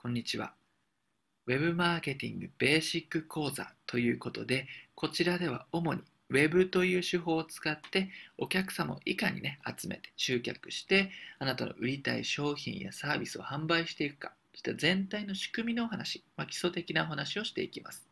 こんにちは。Web マーケティングベーシック講座ということで、こちらでは主に Web という手法を使ってお客様をいかにね、集めて集客して、あなたの売りたい商品やサービスを販売していくか、そして全体の仕組みのお話、まあ、基礎的なお話をしていきます。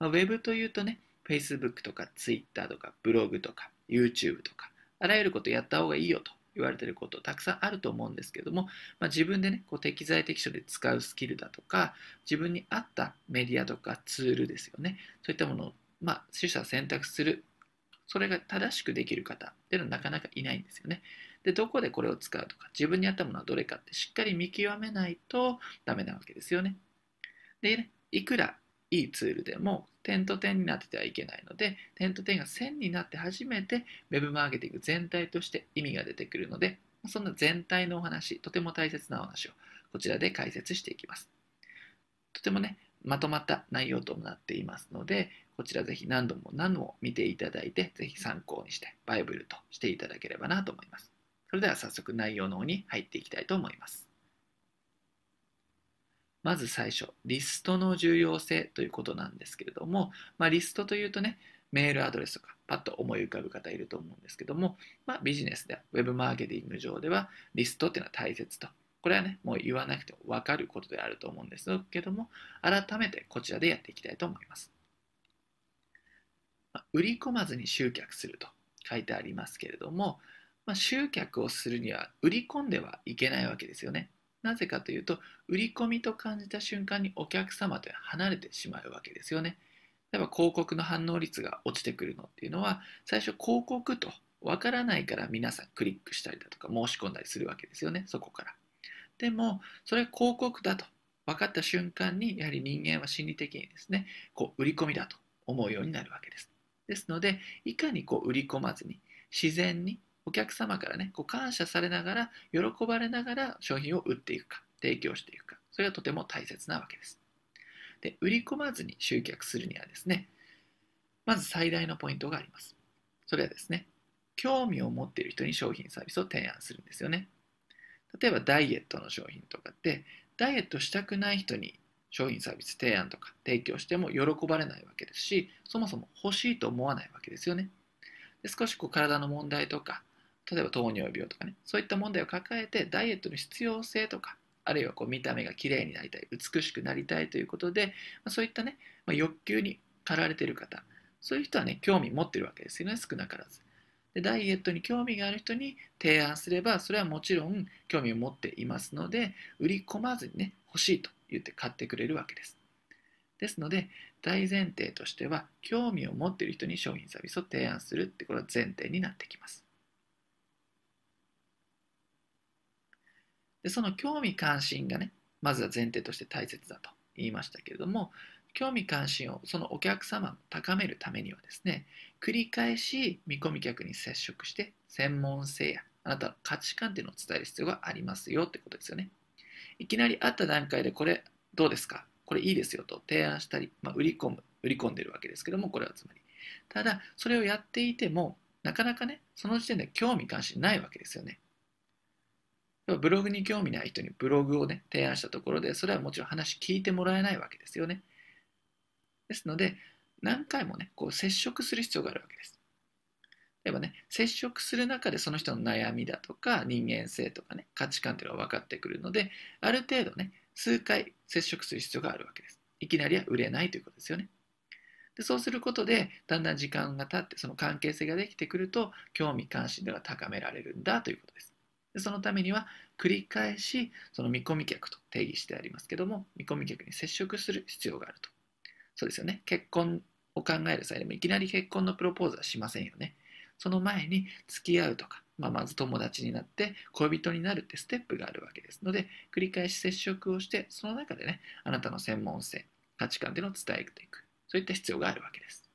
まあ、Web というとね、Facebook とか Twitter とかブログとか YouTube とか、あらゆることやった方がいいよと言われてることたくさんあると思うんですけども、まあ、自分でねこう適材適所で使うスキルだとか自分に合ったメディアとかツールですよねそういったものを、まあ、取捨選択するそれが正しくできる方っていうのはなかなかいないんですよね。でどこでこれを使うとか自分に合ったものはどれかってしっかり見極めないとダメなわけですよね。でねいくらいいツールでも点と点になっててはいけないので点と点が線になって初めて Web マーケティング全体として意味が出てくるのでそんな全体のお話とても大切なお話をこちらで解説していきますとてもねまとまった内容となっていますのでこちらぜひ何度も何度も見ていただいてぜひ参考にしてバイブルとしていただければなと思いますそれでは早速内容の方に入っていきたいと思いますまず最初、リストの重要性ということなんですけれども、まあ、リストというとね、メールアドレスとか、パッと思い浮かぶ方いると思うんですけども、まあ、ビジネスで、は、ウェブマーケティング上では、リストっていうのは大切と。これはね、もう言わなくても分かることであると思うんですけども、改めてこちらでやっていきたいと思います。まあ、売り込まずに集客すると書いてありますけれども、まあ、集客をするには売り込んではいけないわけですよね。なぜかというと、売り込みと感じた瞬間にお客様と離れてしまうわけですよね。例えば広告の反応率が落ちてくるのっていうのは、最初広告とわからないから皆さんクリックしたりだとか申し込んだりするわけですよね、そこから。でも、それ広告だと分かった瞬間に、やはり人間は心理的にですね、こう売り込みだと思うようになるわけです。ですので、いかにこう売り込まずに、自然にお客様からね、こう感謝されながら、喜ばれながら商品を売っていくか、提供していくか、それがとても大切なわけです。で、売り込まずに集客するにはですね、まず最大のポイントがあります。それはですね、興味を持っている人に商品サービスを提案するんですよね。例えばダイエットの商品とかって、ダイエットしたくない人に商品サービス提案とか提供しても喜ばれないわけですし、そもそも欲しいと思わないわけですよね。で少しこう体の問題とか例えば糖尿病とかねそういった問題を抱えてダイエットの必要性とかあるいはこう見た目が綺麗になりたい美しくなりたいということで、まあ、そういったね、まあ、欲求に駆られてる方そういう人はね興味持ってるわけですよね少なからずでダイエットに興味がある人に提案すればそれはもちろん興味を持っていますので売り込まずにね欲しいと言って買ってくれるわけですですので大前提としては興味を持っている人に商品サービスを提案するってこれは前提になってきますでその興味関心がねまずは前提として大切だと言いましたけれども興味関心をそのお客様を高めるためにはですね繰り返し見込み客に接触して専門性やあなたの価値観っていうのを伝える必要がありますよってことですよねいきなり会った段階でこれどうですかこれいいですよと提案したり、まあ、売り込む売り込んでるわけですけどもこれはつまりただそれをやっていてもなかなかねその時点で興味関心ないわけですよねブログに興味ない人にブログをね、提案したところで、それはもちろん話聞いてもらえないわけですよね。ですので、何回もね、こう接触する必要があるわけです。例えばね、接触する中でその人の悩みだとか、人間性とかね、価値観というのが分かってくるので、ある程度ね、数回接触する必要があるわけです。いきなりは売れないということですよね。でそうすることで、だんだん時間が経って、その関係性ができてくると、興味関心度が高められるんだということです。そのためには繰り返しその見込み客と定義してありますけども見込み客に接触する必要があるとそうですよね結婚を考える際でもいきなり結婚のプロポーズはしませんよねその前に付き合うとか、まあ、まず友達になって恋人になるってステップがあるわけですので繰り返し接触をしてその中でねあなたの専門性価値観での伝えていくそういった必要があるわけです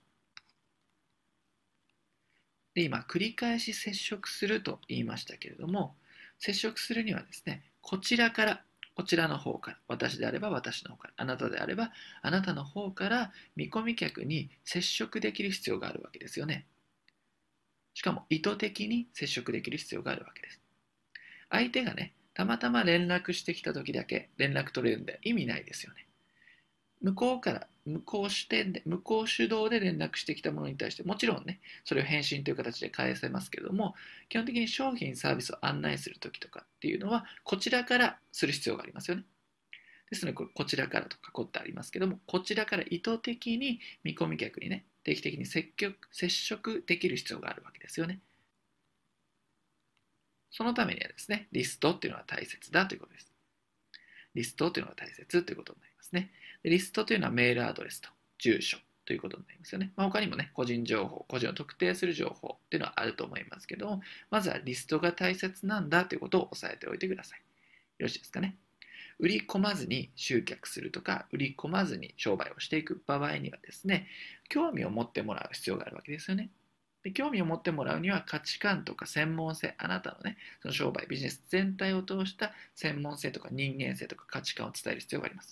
で今繰り返し接触すると言いましたけれども接触するにはですね、こちらから、こちらの方から、私であれば私の方から、あなたであればあなたの方から見込み客に接触できる必要があるわけですよね。しかも意図的に接触できる必要があるわけです。相手がね、たまたま連絡してきた時だけ連絡取れるんで意味ないですよね。向こうから向こう視点で、向こう主導で連絡してきたものに対して、もちろんね、それを返信という形で返せますけども、基本的に商品、サービスを案内するときとかっていうのは、こちらからする必要がありますよね。ですので、こちらからと囲ってありますけども、こちらから意図的に見込み客にね、定期的に積極接触できる必要があるわけですよね。そのためにはですね、リストっていうのは大切だということです。リストっていうのが大切ということになりますね。リストというのはメールアドレスと住所ということになりますよね。まあ、他にもね、個人情報、個人を特定する情報っていうのはあると思いますけどまずはリストが大切なんだということを押さえておいてください。よろしいですかね。売り込まずに集客するとか、売り込まずに商売をしていく場合にはですね、興味を持ってもらう必要があるわけですよね。で興味を持ってもらうには価値観とか専門性、あなたのね、その商売、ビジネス全体を通した専門性とか人間性とか価値観を伝える必要があります。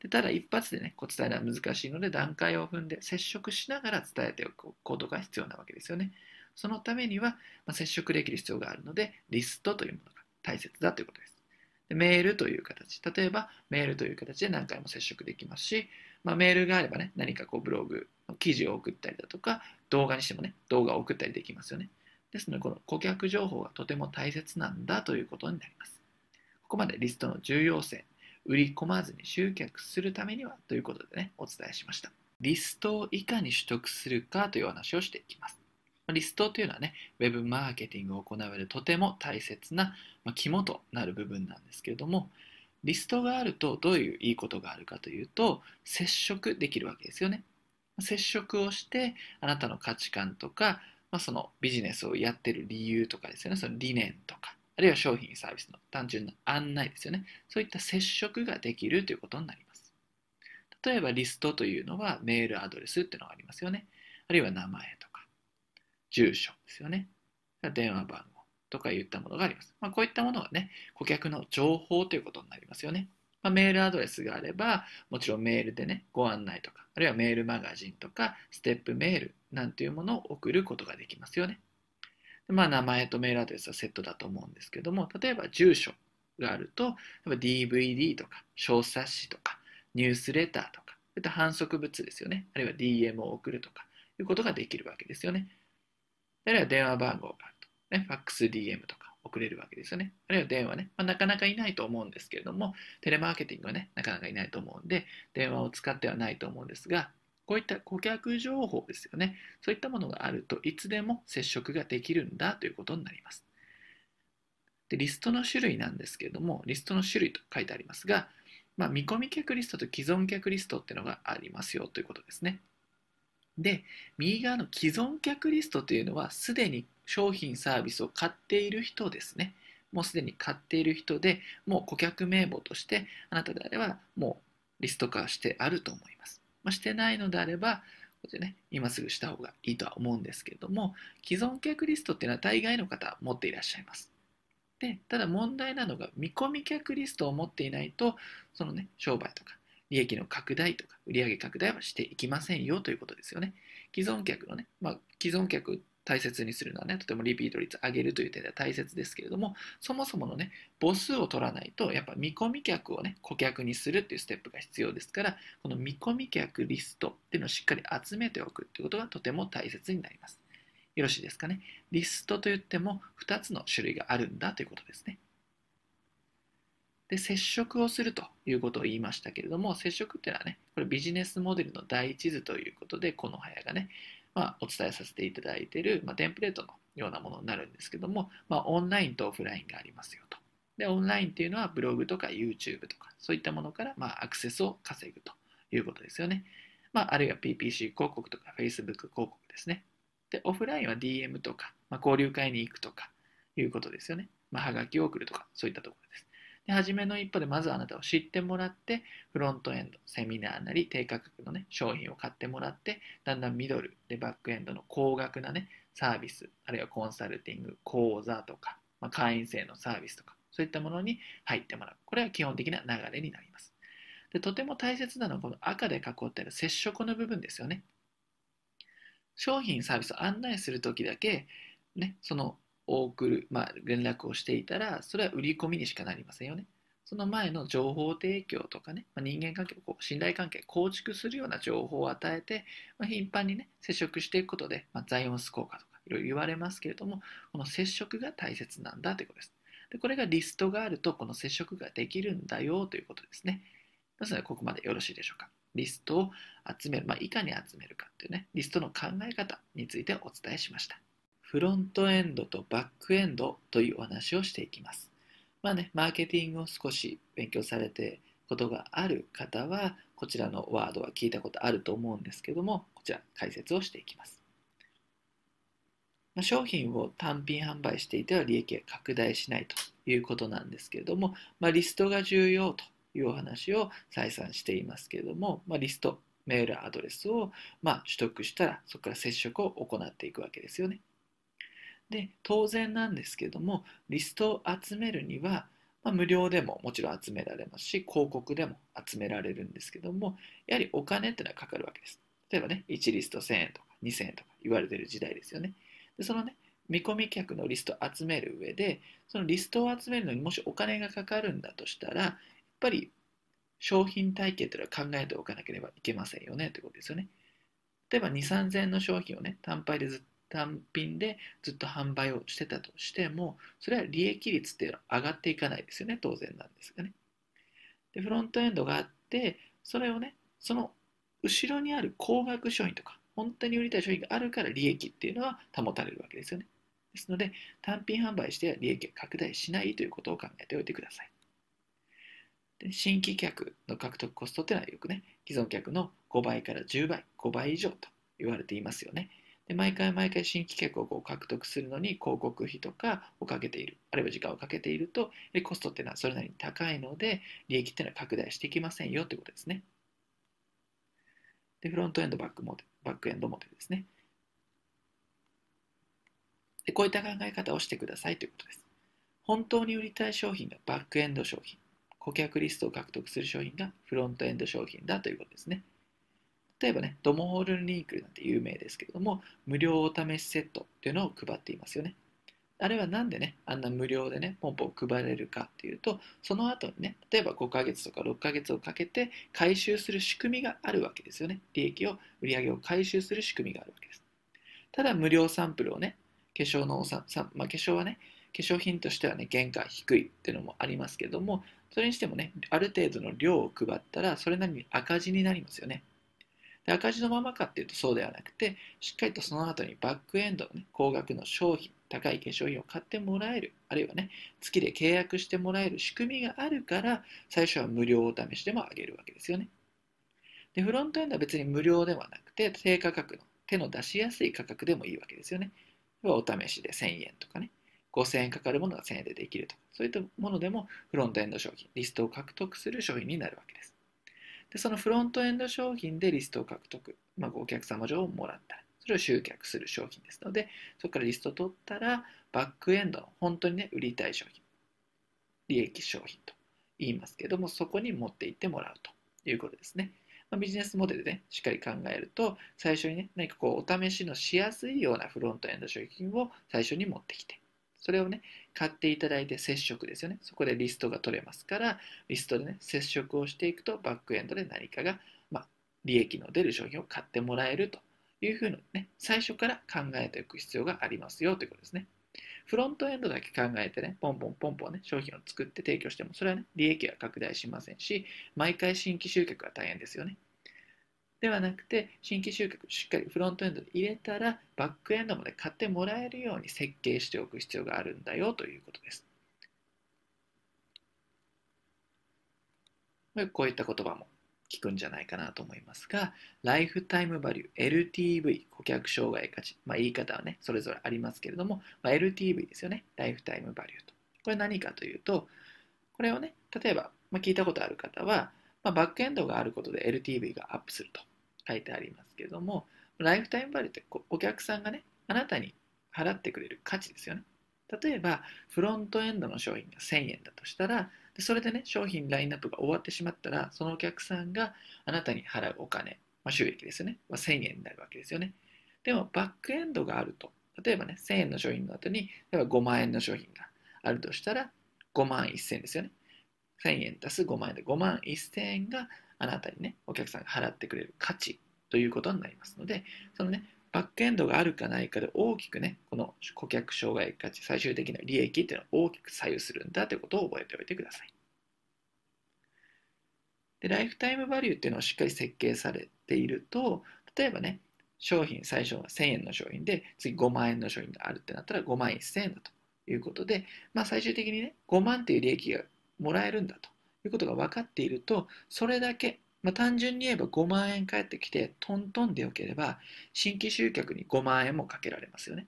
でただ一発でね、こう伝えるのは難しいので、段階を踏んで接触しながら伝えておくことが必要なわけですよね。そのためには、まあ、接触できる必要があるので、リストというものが大切だということです。でメールという形、例えばメールという形で何回も接触できますし、まあ、メールがあればね、何かこうブログの記事を送ったりだとか、動画にしてもね、動画を送ったりできますよね。ですので、この顧客情報がとても大切なんだということになります。ここまでリストの重要性売り込まずに集客するためにはということでね、お伝えしました。リストをいかに取得するかという話をしていきます。リストというのはね、ウェブマーケティングを行う上でとても大切な、まあ、肝となる部分なんですけれども、リストがあるとどういういいことがあるかというと、接触できるわけですよね。接触をして、あなたの価値観とか、まあ、そのビジネスをやってる理由とかですよね、その理念とか、あるいは商品サービスの単純な案内ですよね。そういった接触ができるということになります。例えばリストというのはメールアドレスっていうのがありますよね。あるいは名前とか、住所ですよね。電話番号とかいったものがあります。まあ、こういったものがね、顧客の情報ということになりますよね。まあ、メールアドレスがあれば、もちろんメールでね、ご案内とか、あるいはメールマガジンとか、ステップメールなんていうものを送ることができますよね。まあ、名前とメールアドレスはセットだと思うんですけども、例えば住所があると、DVD とか小冊子とかニュースレターとか、それと反則物ですよね。あるいは DM を送るとかいうことができるわけですよね。あるいは電話番号があると、ね、ファックス DM とか送れるわけですよね。あるいは電話ね、まあ、なかなかいないと思うんですけれども、テレマーケティングはね、なかなかいないと思うんで、電話を使ってはないと思うんですが、こういった顧客情報ですよね。そういったものがあるといつでも接触ができるんだということになります。でリストの種類なんですけれども、リストの種類と書いてありますが、まあ、見込み客リストと既存客リストっていうのがありますよということですね。で、右側の既存客リストというのは、すでに商品サービスを買っている人ですね。もうすでに買っている人でもう顧客名簿としてあなたであればもうリスト化してあると思います。まあ、してないのであれば、これね、今すぐした方がいいとは思うんですけれども、既存客リストっていうのは大概の方持っていらっしゃいます。で、ただ問題なのが、見込み客リストを持っていないと、そのね、商売とか、利益の拡大とか、売上拡大はしていきませんよということですよね。既存客のね、まあ、既存客大切にするのはね、とてもリピート率上げるという点では大切ですけれども、そもそものね、母数を取らないと、やっぱ見込み客をね、顧客にするっていうステップが必要ですから、この見込み客リストっていうのをしっかり集めておくっていうことがとても大切になります。よろしいですかね。リストといっても2つの種類があるんだということですね。で接触をするということを言いましたけれども接触っていうのはねこれビジネスモデルの第一図ということでこの早がねまあ、お伝えさせていただいている、まあ、テンプレートのようなものになるんですけども、まあ、オンラインとオフラインがありますよと。で、オンラインっていうのはブログとか YouTube とか、そういったものから、まあ、アクセスを稼ぐということですよね。まあ、あるいは PPC 広告とか Facebook 広告ですね。で、オフラインは DM とか、まあ、交流会に行くとかいうことですよね。まあ、はがきを送るとか、そういったところです。で、初めの一歩でまずあなたを知ってもらって、フロントエンド、セミナーなり、低価格のね、商品を買ってもらって、だんだんミドル、で、バックエンドの高額なね、サービス、あるいはコンサルティング、講座とか、まあ、会員制のサービスとか、そういったものに入ってもらう。これは基本的な流れになります。でとても大切なのはこの赤で囲っている接触の部分ですよね。商品サービスを案内するときだけ、ね、その送る、まあ、連絡をしていたら、それは売り込みにしかなりませんよね。その前の情報提供とかね、まあ、人間関係、こう信頼関係、構築するような情報を与えて、まあ、頻繁にね、接触していくことで、まあ、ザイオンス効果とかいろいろ言われますけれども、この接触が大切なんだということです。でこれがリストがあると、この接触ができるんだよということですね。ですので、ここまでよろしいでしょうか。リストを集める、まあ、いかに集めるかっていうね、リストの考え方についてお伝えしました。フロントエンドとバックエンドというお話をしていきます。まあね、マーケティングを少し勉強されてことがある方は、こちらのワードは聞いたことあると思うんですけども、こちら解説をしていきます。商品を単品販売していては利益が拡大しないということなんですけれども、まあ、リストが重要というお話を再三していますけれども、まあ、リスト、メールアドレスをま取得したら、そこから接触を行っていくわけですよね。で当然なんですけどもリストを集めるには、まあ、無料でももちろん集められますし広告でも集められるんですけどもやはりお金っていうのはかかるわけです。例えばね1リスト1000円とか2000円とか言われてる時代ですよね。でそのね見込み客のリストを集める上でそのリストを集めるのにもしお金がかかるんだとしたらやっぱり商品体系というのは考えておかなければいけませんよねということですよね。例えば2、3000円の商品をね、単体でずっ単品でずっと販売をしてたとしてもそれは利益率っていうのは上がっていかないですよね当然なんですがねでフロントエンドがあってそれをねその後ろにある高額商品とか本当に売りたい商品があるから利益っていうのは保たれるわけですよねですので単品販売しては利益が拡大しないということを考えておいてくださいで新規客の獲得コストっていうのはよくね既存客の5倍から10倍5倍以上と言われていますよねで毎回毎回新規客をこう獲得するのに広告費とかをかけているあるいは時間をかけているとコストっていうのはそれなりに高いので利益っていうのは拡大していきませんよということですねでフロントエンドバックモデルバックエンドモデルですねでこういった考え方をしてくださいということです本当に売りたい商品がバックエンド商品顧客リストを獲得する商品がフロントエンド商品だということですね。例えばね、ドモールンリンクルなんて有名ですけれども、無料お試しセットっていうのを配っていますよね。あれはなんでね、あんな無料でね、ポンポン配れるかっていうと、その後にね、例えば5ヶ月とか6ヶ月をかけて回収する仕組みがあるわけですよね。利益を、売上を回収する仕組みがあるわけです。ただ無料サンプルをね、化粧のささ、まあ、化粧はね、化粧品としてはね、原価低いっていうのもありますけども、それにしてもね、ある程度の量を配ったら、それなりに赤字になりますよね。赤字のままかっていうとそうではなくてしっかりとその後にバックエンドの、ね、高額の商品高い化粧品を買ってもらえるあるいはね月で契約してもらえる仕組みがあるから最初は無料お試しでもあげるわけですよねでフロントエンドは別に無料ではなくて低価格の手の出しやすい価格でもいいわけですよねお試しで1000円とかね5000円かかるものが1000円でできるとかそういったものでもフロントエンド商品リストを獲得する商品になるわけですでそのフロントエンド商品でリストを獲得、まあ、お客様情報をもらったそれを集客する商品ですのでそこからリストを取ったらバックエンドの本当にね売りたい商品利益商品と言いますけどもそこに持っていってもらうということですね、まあ、ビジネスモデルで、ね、しっかり考えると最初にね何かこうお試しのしやすいようなフロントエンド商品を最初に持ってきてそれをね、買っていただいて接触ですよね。そこでリストが取れますから、リストでね、接触をしていくと、バックエンドで何かが、まあ、利益の出る商品を買ってもらえるというふうにね、最初から考えておく必要がありますよということですね。フロントエンドだけ考えてね、ポンポンポンポンね、商品を作って提供しても、それはね、利益は拡大しませんし、毎回新規集客は大変ですよね。ではなくて新規集客しっかりフロントエンドに入れたらバックエンドまで買ってもらえるように設計しておく必要があるんだよということです。こういった言葉も聞くんじゃないかなと思いますが、ライフタイムバリュー、LTV、顧客障害価値、まあ、言い方はね、それぞれありますけれども、まあ、LTV ですよね、ライフタイムバリューと。これ何かというと、これをね、例えば、まあ、聞いたことある方は、まあ、バックエンドがあることで LTV がアップすると。書いてありますけどもライフタイムバリューってお客さんがねあなたに払ってくれる価値ですよね例えばフロントエンドの商品が1000円だとしたらそれでね商品ラインナップが終わってしまったらそのお客さんがあなたに払うお金、まあ、収益ですよね、まあ、1000円になるわけですよねでもバックエンドがあると例えばね1000円の商品の後に例えば5万円の商品があるとしたら5万1000円ですよね1000円足す5万円で5万1000円があなたにね、お客さんが払ってくれる価値ということになりますので、そのね、バックエンドがあるかないかで大きくね、この顧客障害価値、最終的な利益っていうのは大きく左右するんだということを覚えておいてください。で、ライフタイムバリューっていうのをしっかり設計されていると、例えばね、商品、最初は1000円の商品で、次5万円の商品があるってなったら5万1000円だということで、まあ最終的にね、5万っていう利益がもらえるんだとということが分かっていると、それだけ、まあ、単純に言えば5万円返ってきてトントンでよければ、新規集客に5万円もかけられますよね。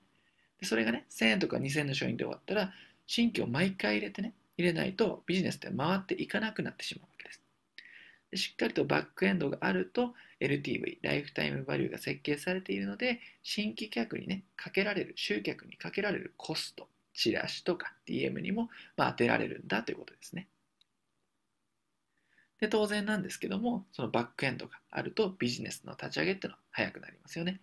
でそれがね、1000円とか2000円の商品で終わったら、新規を毎回入れてね、入れないとビジネスって回っていかなくなってしまうわけです。でしっかりとバックエンドがあると LTV、ライフタイムバリューが設計されているので、新規客にね、かけられる、集客にかけられるコスト、チラシとか DM にも、まあ、当てられるんだということですね。で、当然なんですけども、そのバックエンドがあるとビジネスの立ち上げっていうのは早くなりますよね。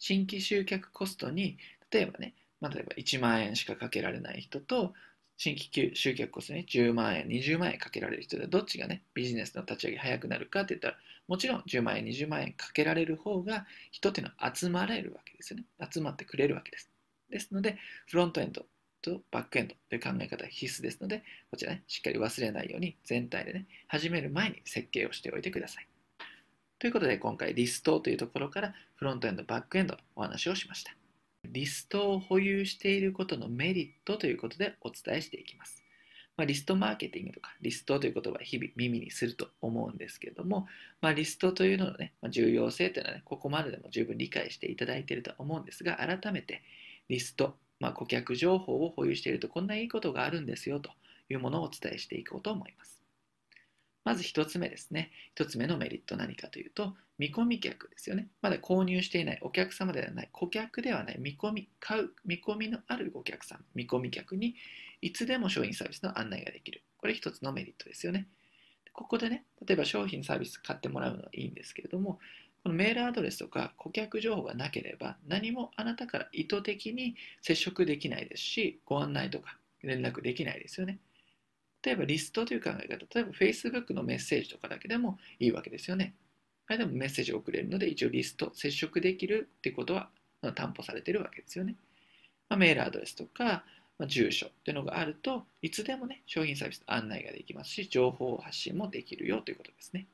新規集客コストに、例えばね、まあ、例えば1万円しかかけられない人と、新規集客コストに10万円、20万円かけられる人で、どっちがね、ビジネスの立ち上げ早くなるかって言ったら、もちろん10万円、20万円かけられる方が、人っていうのは集まれるわけですよね。集まってくれるわけです。ですので、フロントエンド、とバックエンドという考え方は必須ですので、こちらね、しっかり忘れないように全体でね、始める前に設計をしておいてください。ということで、今回リストというところからフロントエンド、バックエンドお話をしました。リストを保有していることのメリットということでお伝えしていきます。まあ、リストマーケティングとかリストという言葉日々耳にすると思うんですけれども、まあ、リストというのの、ね、重要性というのは、ね、ここまででも十分理解していただいているとは思うんですが改めてリストまあ、顧客情報を保有しているとこんないいことがあるんですよというものをお伝えしていこうと思います。まず1つ目ですね。1つ目のメリット何かというと、見込み客ですよね。まだ購入していないお客様ではない、顧客ではない、見込み、買う、見込みのあるお客さん、見込み客にいつでも商品サービスの案内ができる。これ1つのメリットですよね。ここでね、例えば商品サービス買ってもらうのはいいんですけれども、このメールアドレスとか顧客情報がなければ何もあなたから意図的に接触できないですしご案内とか連絡できないですよね例えばリストという考え方例えば Facebook のメッセージとかだけでもいいわけですよねあれでもメッセージを送れるので一応リスト接触できるってことは担保されてるわけですよね、まあ、メールアドレスとか、まあ、住所っていうのがあるといつでもね商品サービスの案内ができますし情報発信もできるよということですね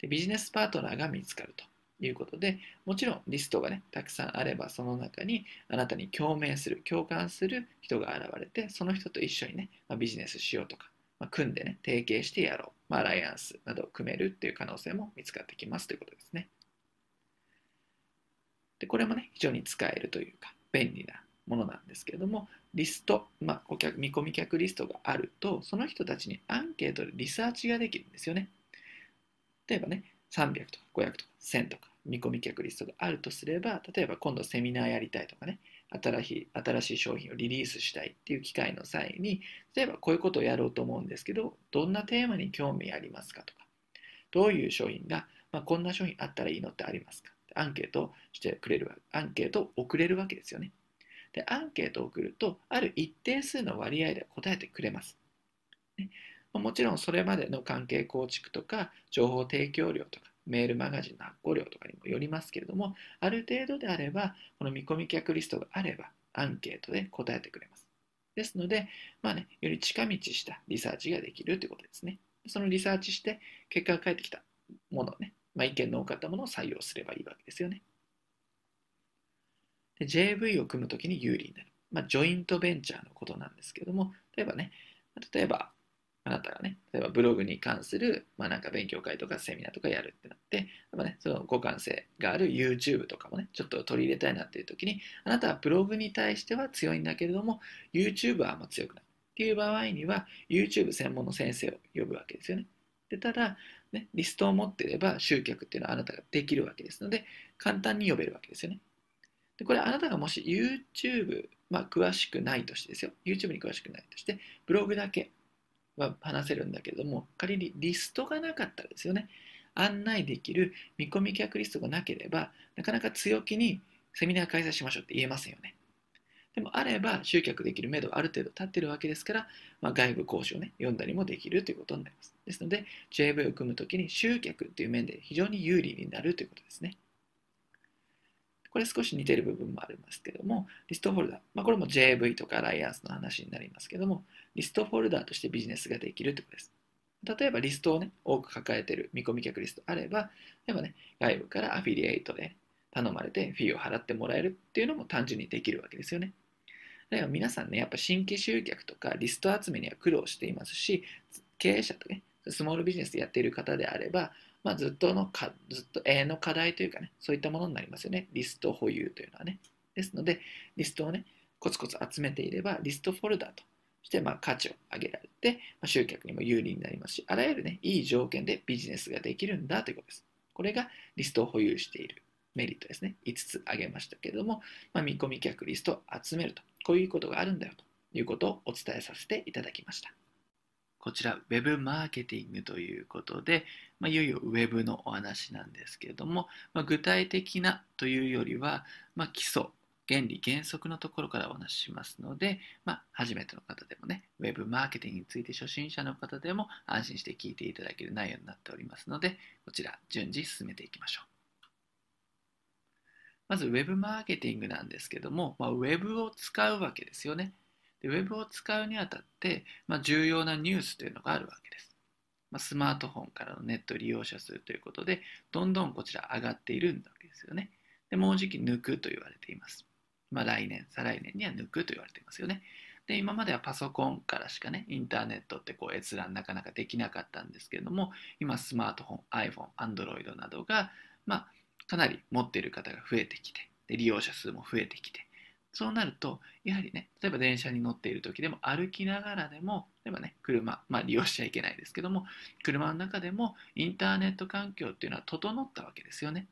でビジネスパートナーが見つかるということでもちろんリストがねたくさんあればその中にあなたに共鳴する共感する人が現れてその人と一緒にね、まあ、ビジネスしようとか、まあ、組んでね提携してやろう、まあ、アライアンスなどを組めるっていう可能性も見つかってきますということですねでこれもね非常に使えるというか便利なものなんですけれどもリスト、まあ、顧客見込み客リストがあるとその人たちにアンケートでリサーチができるんですよね例えばね、300とか500とか1000とか見込み客リストがあるとすれば、例えば今度セミナーやりたいとかね、新しい新しい商品をリリースしたいっていう機会の際に、例えばこういうことをやろうと思うんですけど、どんなテーマに興味ありますかとか、どういう商品が、まあ、こんな商品あったらいいのってありますかアンケートをしてくれるアンケートを送れるわけですよね。で、アンケートを送ると、ある一定数の割合で答えてくれます。ね、もちろんそれまでの関係構築とか情報提供量とかメールマガジンの発行量とかにもよりますけれどもある程度であればこの見込み客リストがあればアンケートで答えてくれますですので、まあね、より近道したリサーチができるということですねそのリサーチして結果が返ってきたものをね、まあ、意見の多かったものを採用すればいいわけですよねで JV を組むときに有利になる、まあ、ジョイントベンチャーのことなんですけども例えばね例えばあなたがね、例えばブログに関する、まあ、なんか勉強会とかセミナーとかやるってなって、まあね、その互換性がある YouTube とかもね、ちょっと取り入れたいなっていう時に、あなたはブログに対しては強いんだけれども、YouTube はあんま強くない。っていう場合には、YouTube 専門の先生を呼ぶわけですよね。でただ、ね、リストを持っていれば集客っていうのはあなたができるわけですので、簡単に呼べるわけですよね。でこれあなたがもし YouTube、まあ、詳しくないとしてですよ。YouTube に詳しくないとして、ブログだけは話せるんだけれども、仮にリストがなかったらですよね、案内できる見込み客リストがなければ、なかなか強気にセミナー開催しましょうって言えませんよね。でもあれば集客できる目処ある程度立ってるわけですから、まあ、外部講師をね、読んだりもできるということになります。ですので、JV を組むときに集客っていう面で非常に有利になるということですね。これ少し似てる部分もありますけども、リストフォルダー、まあ、これも JV とかアライアンスの話になりますけども、リストフォルダーとしてビジネスができるってことです。例えばリストをね、多く抱えてる見込み客リストあれば、例えばね、外部からアフィリエイトで頼まれてフィーを払ってもらえるっていうのも単純にできるわけですよね。だから皆さんね、やっぱ新規集客とかリスト集めには苦労していますし、経営者とね、スモールビジネスでやっている方であれば、まあ、ずっとのか、ずっと永遠の課題というかね、そういったものになりますよね。リスト保有というのはね。ですので、リストをね、コツコツ集めていれば、リストフォルダとして、まあ、価値を上げられて、まあ、集客にも有利になりますし、あらゆるね、いい条件でビジネスができるんだということです。これがリストを保有しているメリットですね。5つ挙げましたけれども、まあ、見込み客リストを集めると。こういうことがあるんだよということをお伝えさせていただきました。こちら Web マーケティングということで、まあ、いよいよ Web のお話なんですけれども、まあ、具体的なというよりは、まあ、基礎、原理、原則のところからお話ししますので、ま初めての方でもね、Web マーケティングについて初心者の方でも安心して聞いていただける内容になっておりますので、こちら順次進めていきましょう。まず Web マーケティングなんですけども、まあ、Web を使うわけですよね。でウェブを使うにあたって、まあ、重要なニュースというのがあるわけです。まあ、スマートフォンからのネット利用者数ということで、どんどんこちら上がっているんだわけですよね。で、もうじき抜くと言われています。まあ、来年、再来年には抜くと言われていますよね。で、今まではパソコンからしかね、インターネットってこう閲覧なかなかできなかったんですけれども、今、スマートフォン、iPhone、Android などが、まあ、かなり持っている方が増えてきて、で利用者数も増えてきて、そうなると、やはりね、例えば電車に乗っている時でも歩きながらでも、例えばね、車、まあ利用しちゃいけないですけども、車の中でもインターネット環境っていうのは整ったわけですよね。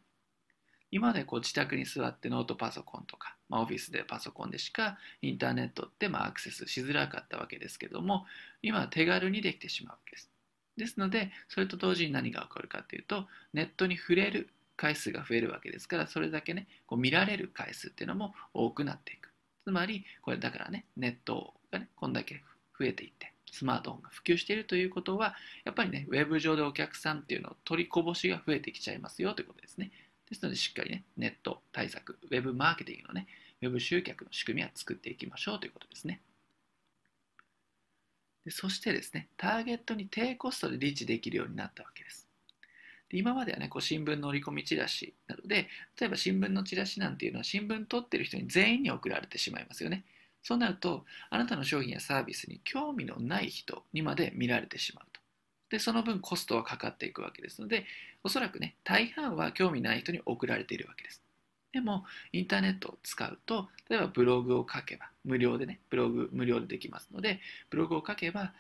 今までこう自宅に座ってノートパソコンとか、まあ、オフィスでパソコンでしかインターネットってまあアクセスしづらかったわけですけども、今は手軽にできてしまうわけです。ですので、それと同時に何が起こるかというと、ネットに触れる回数が増えるわけですからそれだけねこう見られる回数っていうのも多くなっていくつまりこれだからねネットがねこんだけ増えていってスマートフォンが普及しているということはやっぱりねウェブ上でお客さんっていうのを取りこぼしが増えてきちゃいますよということですねですのでしっかりねネット対策ウェブマーケティングのねウェブ集客の仕組みは作っていきましょうということですねでそしてですねターゲットに低コストでリーチできるようになったわけですで今まではねこう新聞の折り込みチラシなどで例えば新聞のチラシなんていうのは新聞取ってる人に全員に送られてしまいますよねそうなるとあなたの商品やサービスに興味のない人にまで見られてしまうとでその分コストはかかっていくわけですのでおそらくね大半は興味ない人に送られているわけですでもインターネットを使うと例えばブログを書けば無料でねブログ無料でできますのでブログを書けば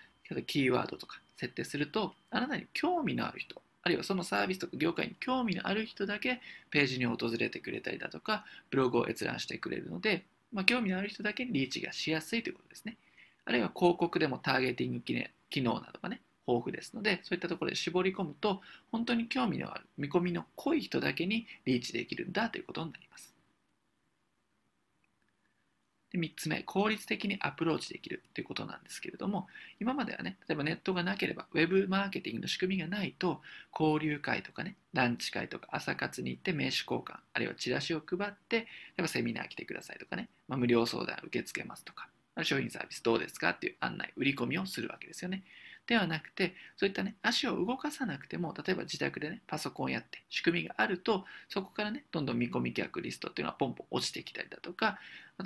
キーワードとか設定するとあなたに興味のある人あるいはそのサービスとか業界に興味のある人だけページに訪れてくれたりだとか、ブログを閲覧してくれるので、まあ、興味のある人だけリーチがしやすいということですね。あるいは広告でもターゲティング機能などがね、豊富ですので、そういったところで絞り込むと、本当に興味のある、見込みの濃い人だけにリーチできるんだということになります。で3つ目、効率的にアプローチできるということなんですけれども、今まではね、例えばネットがなければ、ウェブマーケティングの仕組みがないと、交流会とかね、ランチ会とか朝活に行って名刺交換、あるいはチラシを配って、例えセミナー来てくださいとかね、まあ、無料相談受け付けますとか、商品サービスどうですかっていう案内、売り込みをするわけですよね。ではなくてそういったね足を動かさなくても例えば自宅でねパソコンやって仕組みがあるとそこからねどんどん見込み客リストっていうのはポンポン落ちてきたりだとか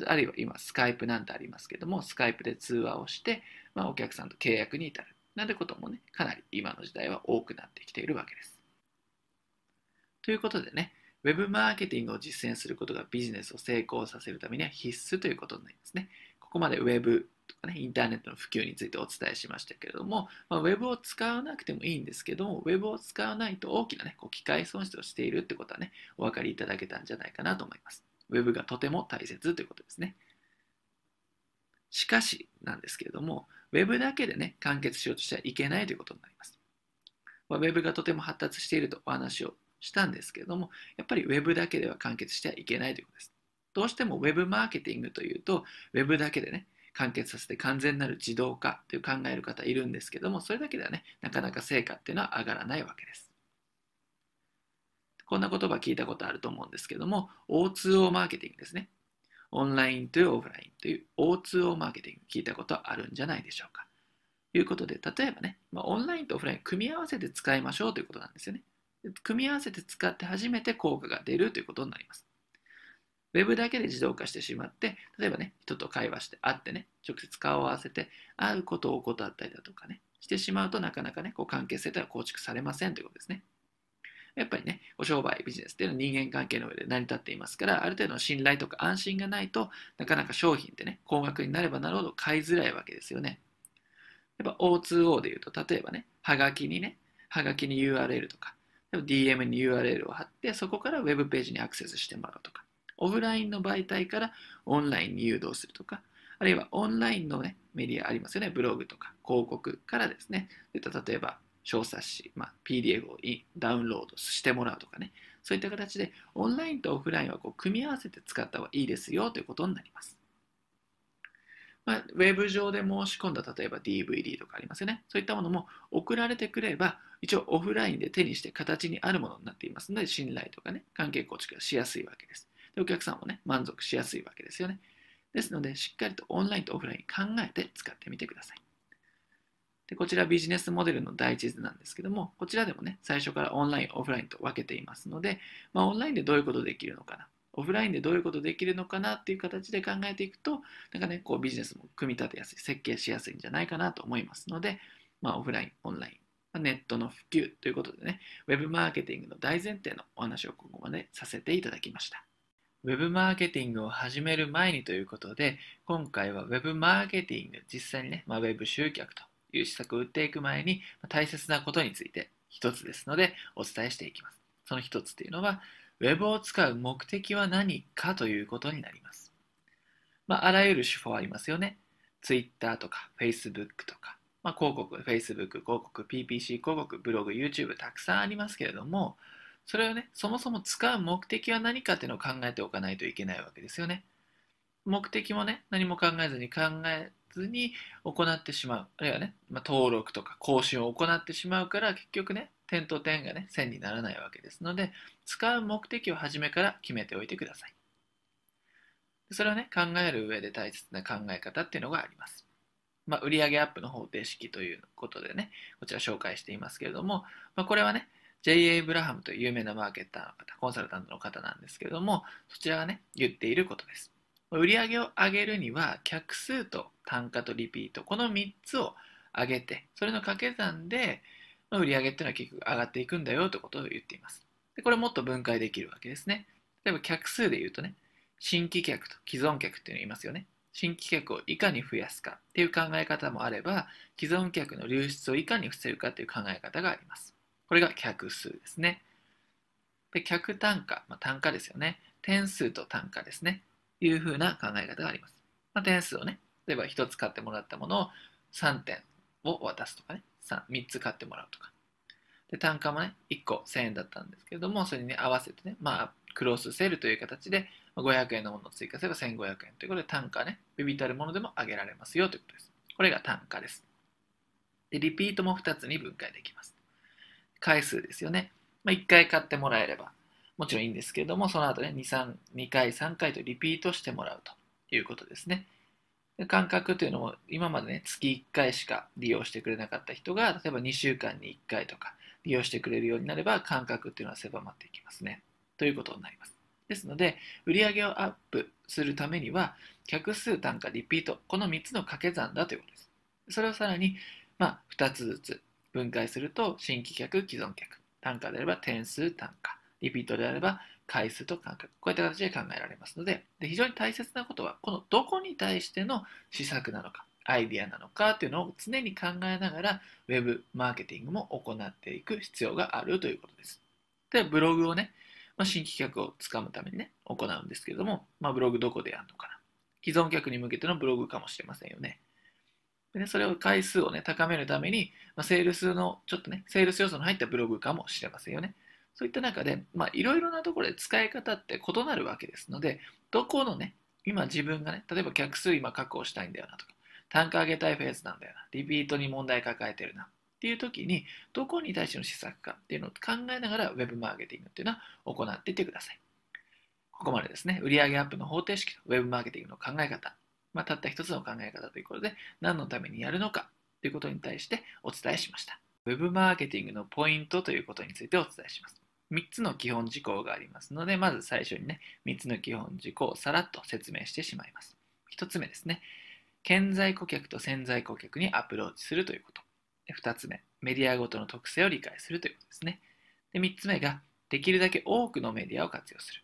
あるいは今スカイプなんてありますけどもスカイプで通話をして、まあ、お客さんと契約に至るなんてこともねかなり今の時代は多くなってきているわけです。ということでねウェブマーケティングを実践することがビジネスを成功させるためには必須ということになりますね。ここまでウェブね、インターネットの普及についてお伝えしましたけれども、まあ、ウェブを使わなくてもいいんですけども、ウェブを使わないと大きな、ね、こう機械損失をしているってことはね、お分かりいただけたんじゃないかなと思います。ウェブがとても大切ということですね。しかしなんですけれども、ウェブだけでね、完結しようとしてはいけないということになります。まあ、ウェブがとても発達しているとお話をしたんですけれども、やっぱりウェブだけでは完結してはいけないということです。どうしても Web マーケティングというと、Web だけでね、完結させて完全なる自動化という考える方いるんですけどもそれだけではねなかなか成果っていうのは上がらないわけですこんな言葉聞いたことあると思うんですけども O2O マーケティングですねオンラインとオフラインという O2O マーケティング聞いたことあるんじゃないでしょうかということで例えばね、まオンラインとオフライン組み合わせて使いましょうということなんですよね組み合わせて使って初めて効果が出るということになりますウェブだけで自動化してしまって、例えばね、人と会話して会ってね、直接顔を合わせて会うことを怠ったりだとかね、してしまうとなかなかね、こう関係性とは構築されませんということですね。やっぱりね、お商売、ビジネスっていうのは人間関係の上で成り立っていますから、ある程度の信頼とか安心がないとなかなか商品ってね、高額になればなるほど買いづらいわけですよね。やっぱ O2O で言うと、例えばね、はがきにね、はがきに URL とか、DM に URL を貼って、そこから Web ページにアクセスしてもらうとか、オフラインの媒体からオンラインに誘導するとか、あるいはオンラインの、ね、メディアありますよね、ブログとか広告からですね、例えば小冊子、まあ、PDF をダウンロードしてもらうとかね、そういった形でオンラインとオフラインはこう組み合わせて使った方がいいですよということになります。まあ、ウェブ上で申し込んだ例えば DVD とかありますよね。そういったものも送られてくれば、一応オフラインで手にして形にあるものになっていますので、信頼とかね、関係構築がしやすいわけです。でお客さんもね、満足しやすいわけですよね。ですので、しっかりとオンラインとオフライン考えて使ってみてください。でこちらビジネスモデルの第一図なんですけども、こちらでもね、最初からオンライン、オフラインと分けていますので、まあ、オンラインでどういうことできるのかな、オフラインでどういうことできるのかなっていう形で考えていくと、なんかね、こうビジネスも組み立てやすい、設計しやすいんじゃないかなと思いますので、まあ、オフライン、オンライン、まあ、ネットの普及ということでね、ウェブマーケティングの大前提のお話をここまでさせていただきました。ウェブマーケティングを始める前にということで、今回は Web マーケティング、実際にね、まあ、w e 集客という施策を打っていく前に、大切なことについて一つですので、お伝えしていきます。その一つというのは、Web を使う目的は何かということになります。まあ、あらゆる手法ありますよね。Twitter とか Facebook とか、まあ、広告、Facebook 広告、PPC 広告、ブログ、YouTube たくさんありますけれども、それをね、そもそも使う目的は何かっていうのを考えておかないといけないわけですよね。目的もね、何も考えずに考えずに行ってしまう。あるいはね、まあ、登録とか更新を行ってしまうから、結局ね、点と点がね、線にならないわけですので、使う目的を初めから決めておいてください。それをね、考える上で大切な考え方っていうのがあります。まあ、売上アップの方程式ということでね、こちら紹介していますけれども、まあ、これはね、J.A. ブラハムという有名なマーケッターの方、コンサルタントの方なんですけれども、そちらがね、言っていることです。売上を上げるには、客数と単価とリピート、この3つを上げて、それの掛け算で、売上っていうのは結局上がっていくんだよということを言っています。でこれもっと分解できるわけですね。例えば客数で言うとね、新規客と既存客っていうのを言いますよね。新規客をいかに増やすかっていう考え方もあれば、既存客の流出をいかに防ぐかっていう考え方があります。これが客数ですね。で客単価、まあ、単価ですよね。点数と単価ですね。いうふうな考え方があります。まあ、点数をね、例えば1つ買ってもらったものを3点を渡すとかね、3, 3つ買ってもらうとか。で、単価もね、1個1000円だったんですけれども、それに合わせてね、まあ、クロスセールという形で、500円のものを追加すれば1500円ということで、単価ね、ビビたるものでも上げられますよということです。これが単価です。で、リピートも2つに分解できます。回数ですよね。まあ、1回買ってもらえればもちろんいいんですけれども、その後ね、2、3、2回、3回とリピートしてもらうということですね。で感覚というのも、今までね、月1回しか利用してくれなかった人が、例えば2週間に1回とか利用してくれるようになれば、感覚っていうのは狭まっていきますね。ということになります。ですので、売上をアップするためには、客数、単価、リピート、この3つの掛け算だということです。それをさらに、まあ、2つずつ分解すると、新規客、既存客。単価であれば点数、単価。リピートであれば回数と間隔。こういった形で考えられますのでで、非常に大切なことは、このどこに対しての施策なのか、アイディアなのかっていうのを常に考えながら、ウェブマーケティングも行っていく必要があるということです。で、ブログをね、まあ、新規客をつかむためにね、行うんですけれども、まあ、ブログどこでやるのかな。既存客に向けてのブログかもしれませんよね。でそれを回数をね、高めるために、まあ、セールスの、ちょっとね、セールス要素の入ったブログかもしれませんよね。そういった中で、まあ、いろいろなところで使い方って異なるわけですので、どこのね、今自分がね、例えば客数今確保したいんだよなとか、単価上げたいフェーズなんだよな、リピートに問題抱えてるなっていう時に、どこに対しての施策かっていうのを考えながら、ウェブマーケティングっていうのは行っていってください。ここまでですね、売上アップの方程式とウェブマーケティングの考え方、まあ、たった一つの考え方ということで、何のためにやるのかということに対してお伝えしました。Web マーケティングのポイントということについてお伝えします。3つの基本事項がありますので、まず最初にね、3つの基本事項をさらっと説明してしまいます。1つ目ですね、潜在顧客と潜在顧客にアプローチするということ。2つ目、メディアごとの特性を理解するということですね。で3つ目が、できるだけ多くのメディアを活用する。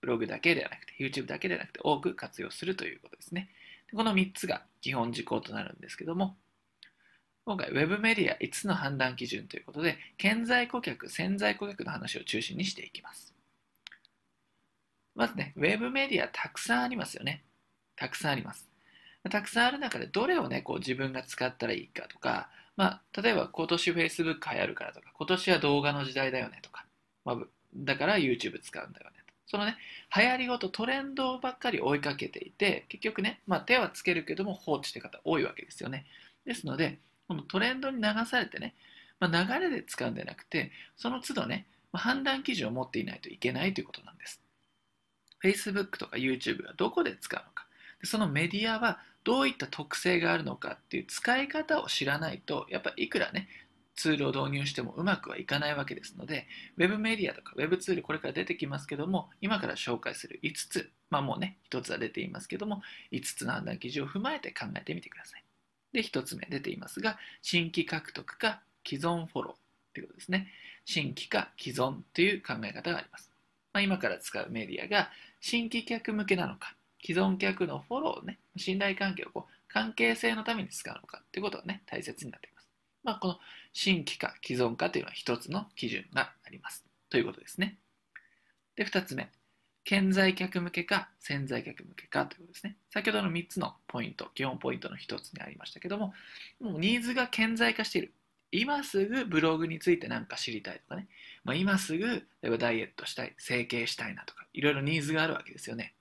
ブログだけではなくて、YouTube だけではなくて、多く活用するということですね。この3つが基本事項となるんですけども、今回ウェブメディア5つの判断基準ということで、潜在顧客、潜在顧客の話を中心にしていきます。まずね、ウェブメディアたくさんありますよね。たくさんあります。たくさんある中で、どれをね、こう自分が使ったらいいかとか、まあ、例えば今年 Facebook 流行るからとか、今年は動画の時代だよねとか、まあ、だから YouTube 使うんだよねそのね、流行りごとトレンドばっかり追いかけていて、結局ね、まあ、手はつけるけども放置って方多いわけですよね。ですので、このトレンドに流されてね、まあ、流れで使うんじゃなくて、その都度ね、まあ、判断基準を持っていないといけないということなんです。Facebook とか YouTube はどこで使うのか、そのメディアはどういった特性があるのかっていう使い方を知らないと、やっぱいくらね、ツールを導入してもうまくはいかないわけですので Web メディアとか Web ツールこれから出てきますけども今から紹介する5つまあもうね1つは出ていますけども5つの判断基準を踏まえて考えてみてくださいで1つ目出ていますが新規獲得か既存フォローということですね新規か既存という考え方があります、まあ、今から使うメディアが新規客向けなのか既存客のフォローね信頼関係をこう関係性のために使うのかということがね大切になってきます、まあ、この新規か既存かというのは一つの基準があります。ということですね。で、二つ目。潜在客向けか潜在客向けかということですね。先ほどの3つのポイント、基本ポイントの1つにありましたけども、もうニーズが顕在化している。今すぐブログについて何か知りたいとかね、まあ、今すぐ例えばダイエットしたい、整形したいなとか、いろいろニーズがあるわけですよね。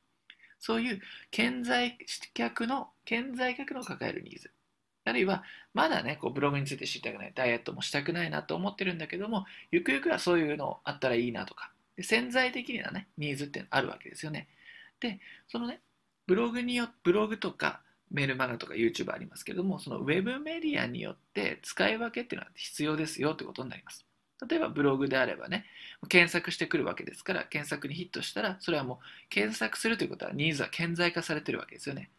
そういう潜在客の、潜在客の抱えるニーズ。あるいは、まだね、こうブログについて知りたくない、ダイエットもしたくないなと思ってるんだけども、ゆくゆくはそういうのあったらいいなとか、で潜在的なね、ニーズってあるわけですよね。で、そのね、ブログによ、ブログとか、メールマガとか YouTube ありますけれども、そのウェブメディアによって使い分けっていうのは必要ですよということになります。例えばブログであればね、検索してくるわけですから、検索にヒットしたら、それはもう検索するということはニーズは顕在化されてるわけですよね。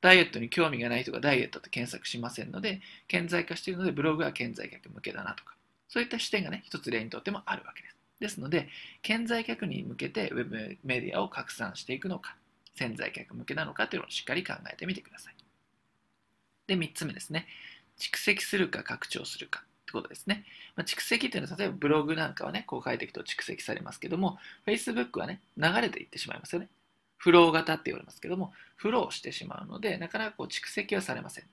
ダイエットに興味がない人がダイエットって検索しませんので、顕在化しているので、ブログは顕在客向けだなとか、そういった視点がね、一つ例にとってもあるわけです。ですので、顕在客に向けてウェブメディアを拡散していくのか、潜在客向けなのかというのをしっかり考えてみてください。で、3つ目ですね。蓄積するか拡張するかってことですね。まあ、蓄積っていうのは、例えばブログなんかはね、こう書いていくと蓄積されますけども、Facebook はね、流れていってしまいますよね。フロー型って言われますけども、フローしてしまうので、なかなかこう蓄積はされませんね。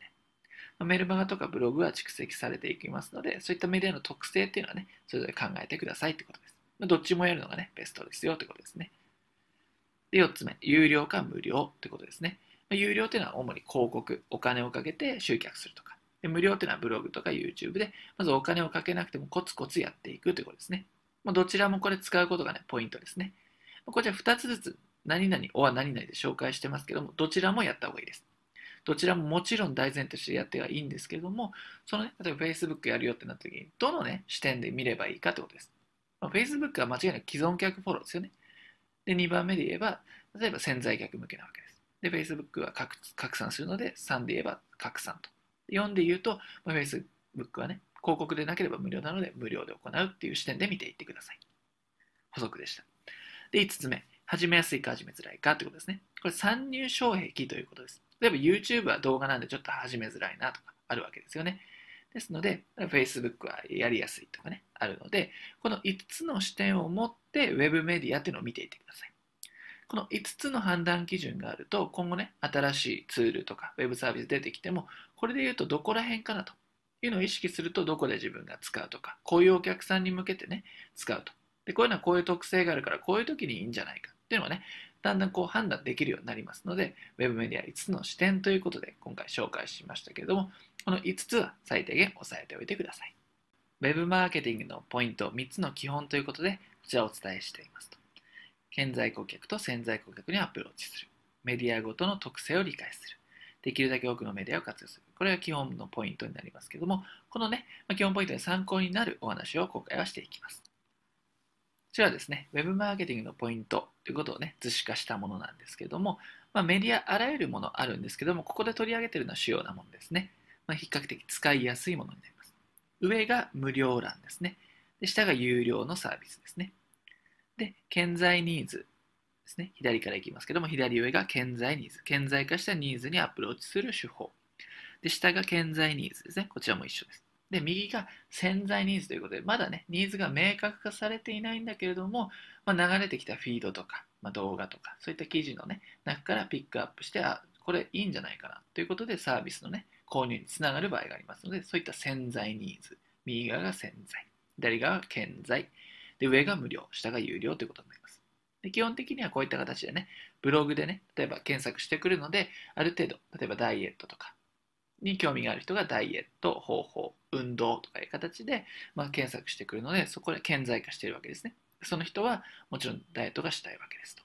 メルマガとかブログは蓄積されていきますので、そういったメディアの特性っていうのはね、それぞれ考えてくださいってことです。どっちもやるのがね、ベストですよってことですね。で、4つ目、有料か無料ってことですね。有料っていうのは主に広告、お金をかけて集客するとか。で無料っていうのはブログとか YouTube で、まずお金をかけなくてもコツコツやっていくってことですね。どちらもこれ使うことがね、ポイントですね。こちら2つずつ何々、おは何々で紹介してますけども、どちらもやった方がいいです。どちらももちろん大前提としてやってはいいんですけども、その、ね、例えば Facebook やるよってなった時に、どのね、視点で見ればいいかってことです。まあ、Facebook は間違いなく既存客フォローですよね。で、2番目で言えば、例えば潜在客向けなわけです。で、Facebook は拡散するので、3で言えば拡散と。4で言うと、まあ、Facebook はね、広告でなければ無料なので、無料で行うっていう視点で見ていってください。補足でした。で、5つ目。始めやすいか始めづらいかってことですね。これ参入障壁ということです。例えば YouTube は動画なんでちょっと始めづらいなとかあるわけですよね。ですので、Facebook はやりやすいとかね、あるので、この5つの視点を持って Web メディアっていうのを見ていってください。この5つの判断基準があると、今後ね、新しいツールとか Web サービス出てきても、これで言うとどこら辺かなというのを意識すると、どこで自分が使うとか、こういうお客さんに向けてね、使うと。で、こういうのはこういう特性があるから、こういう時にいいんじゃないか。というのがね、だんだんこう判断できるようになりますので、Web メディア5つの視点ということで今回紹介しましたけれども、この5つは最低限押さえておいてください。Web マーケティングのポイント3つの基本ということで、こちらをお伝えしていますと。潜在顧客と潜在顧客にアプローチする。メディアごとの特性を理解する。できるだけ多くのメディアを活用する。これが基本のポイントになりますけれども、このね、基本ポイントで参考になるお話を今回はしていきます。ちらですね、ウェブマーケティングのポイントということをね、図示化したものなんですけども、まあ、メディアあらゆるものあるんですけども、ここで取り上げているのは主要なものですね。まあ、比較的使いやすいものになります。上が無料欄ですね。で下が有料のサービスですね。で、健在ニーズですね。左からいきますけども、左上が健在ニーズ。顕在化したニーズにアプローチする手法。で、下が健在ニーズですね。こちらも一緒です。で、右が潜在ニーズということで、まだね、ニーズが明確化されていないんだけれども、まあ、流れてきたフィードとか、まあ、動画とか、そういった記事のね、中からピックアップして、あ、これいいんじゃないかなということで、サービスのね、購入につながる場合がありますので、そういった潜在ニーズ、右側が潜在、左側が健在、で、上が無料、下が有料ということになります。で基本的にはこういった形でね、ブログでね、例えば検索してくるので、ある程度、例えばダイエットとか、に興味がある人がダイエット、方法、運動とかいう形で、まあ、検索してくるので、そこで顕在化しているわけですね。その人はもちろんダイエットがしたいわけですと。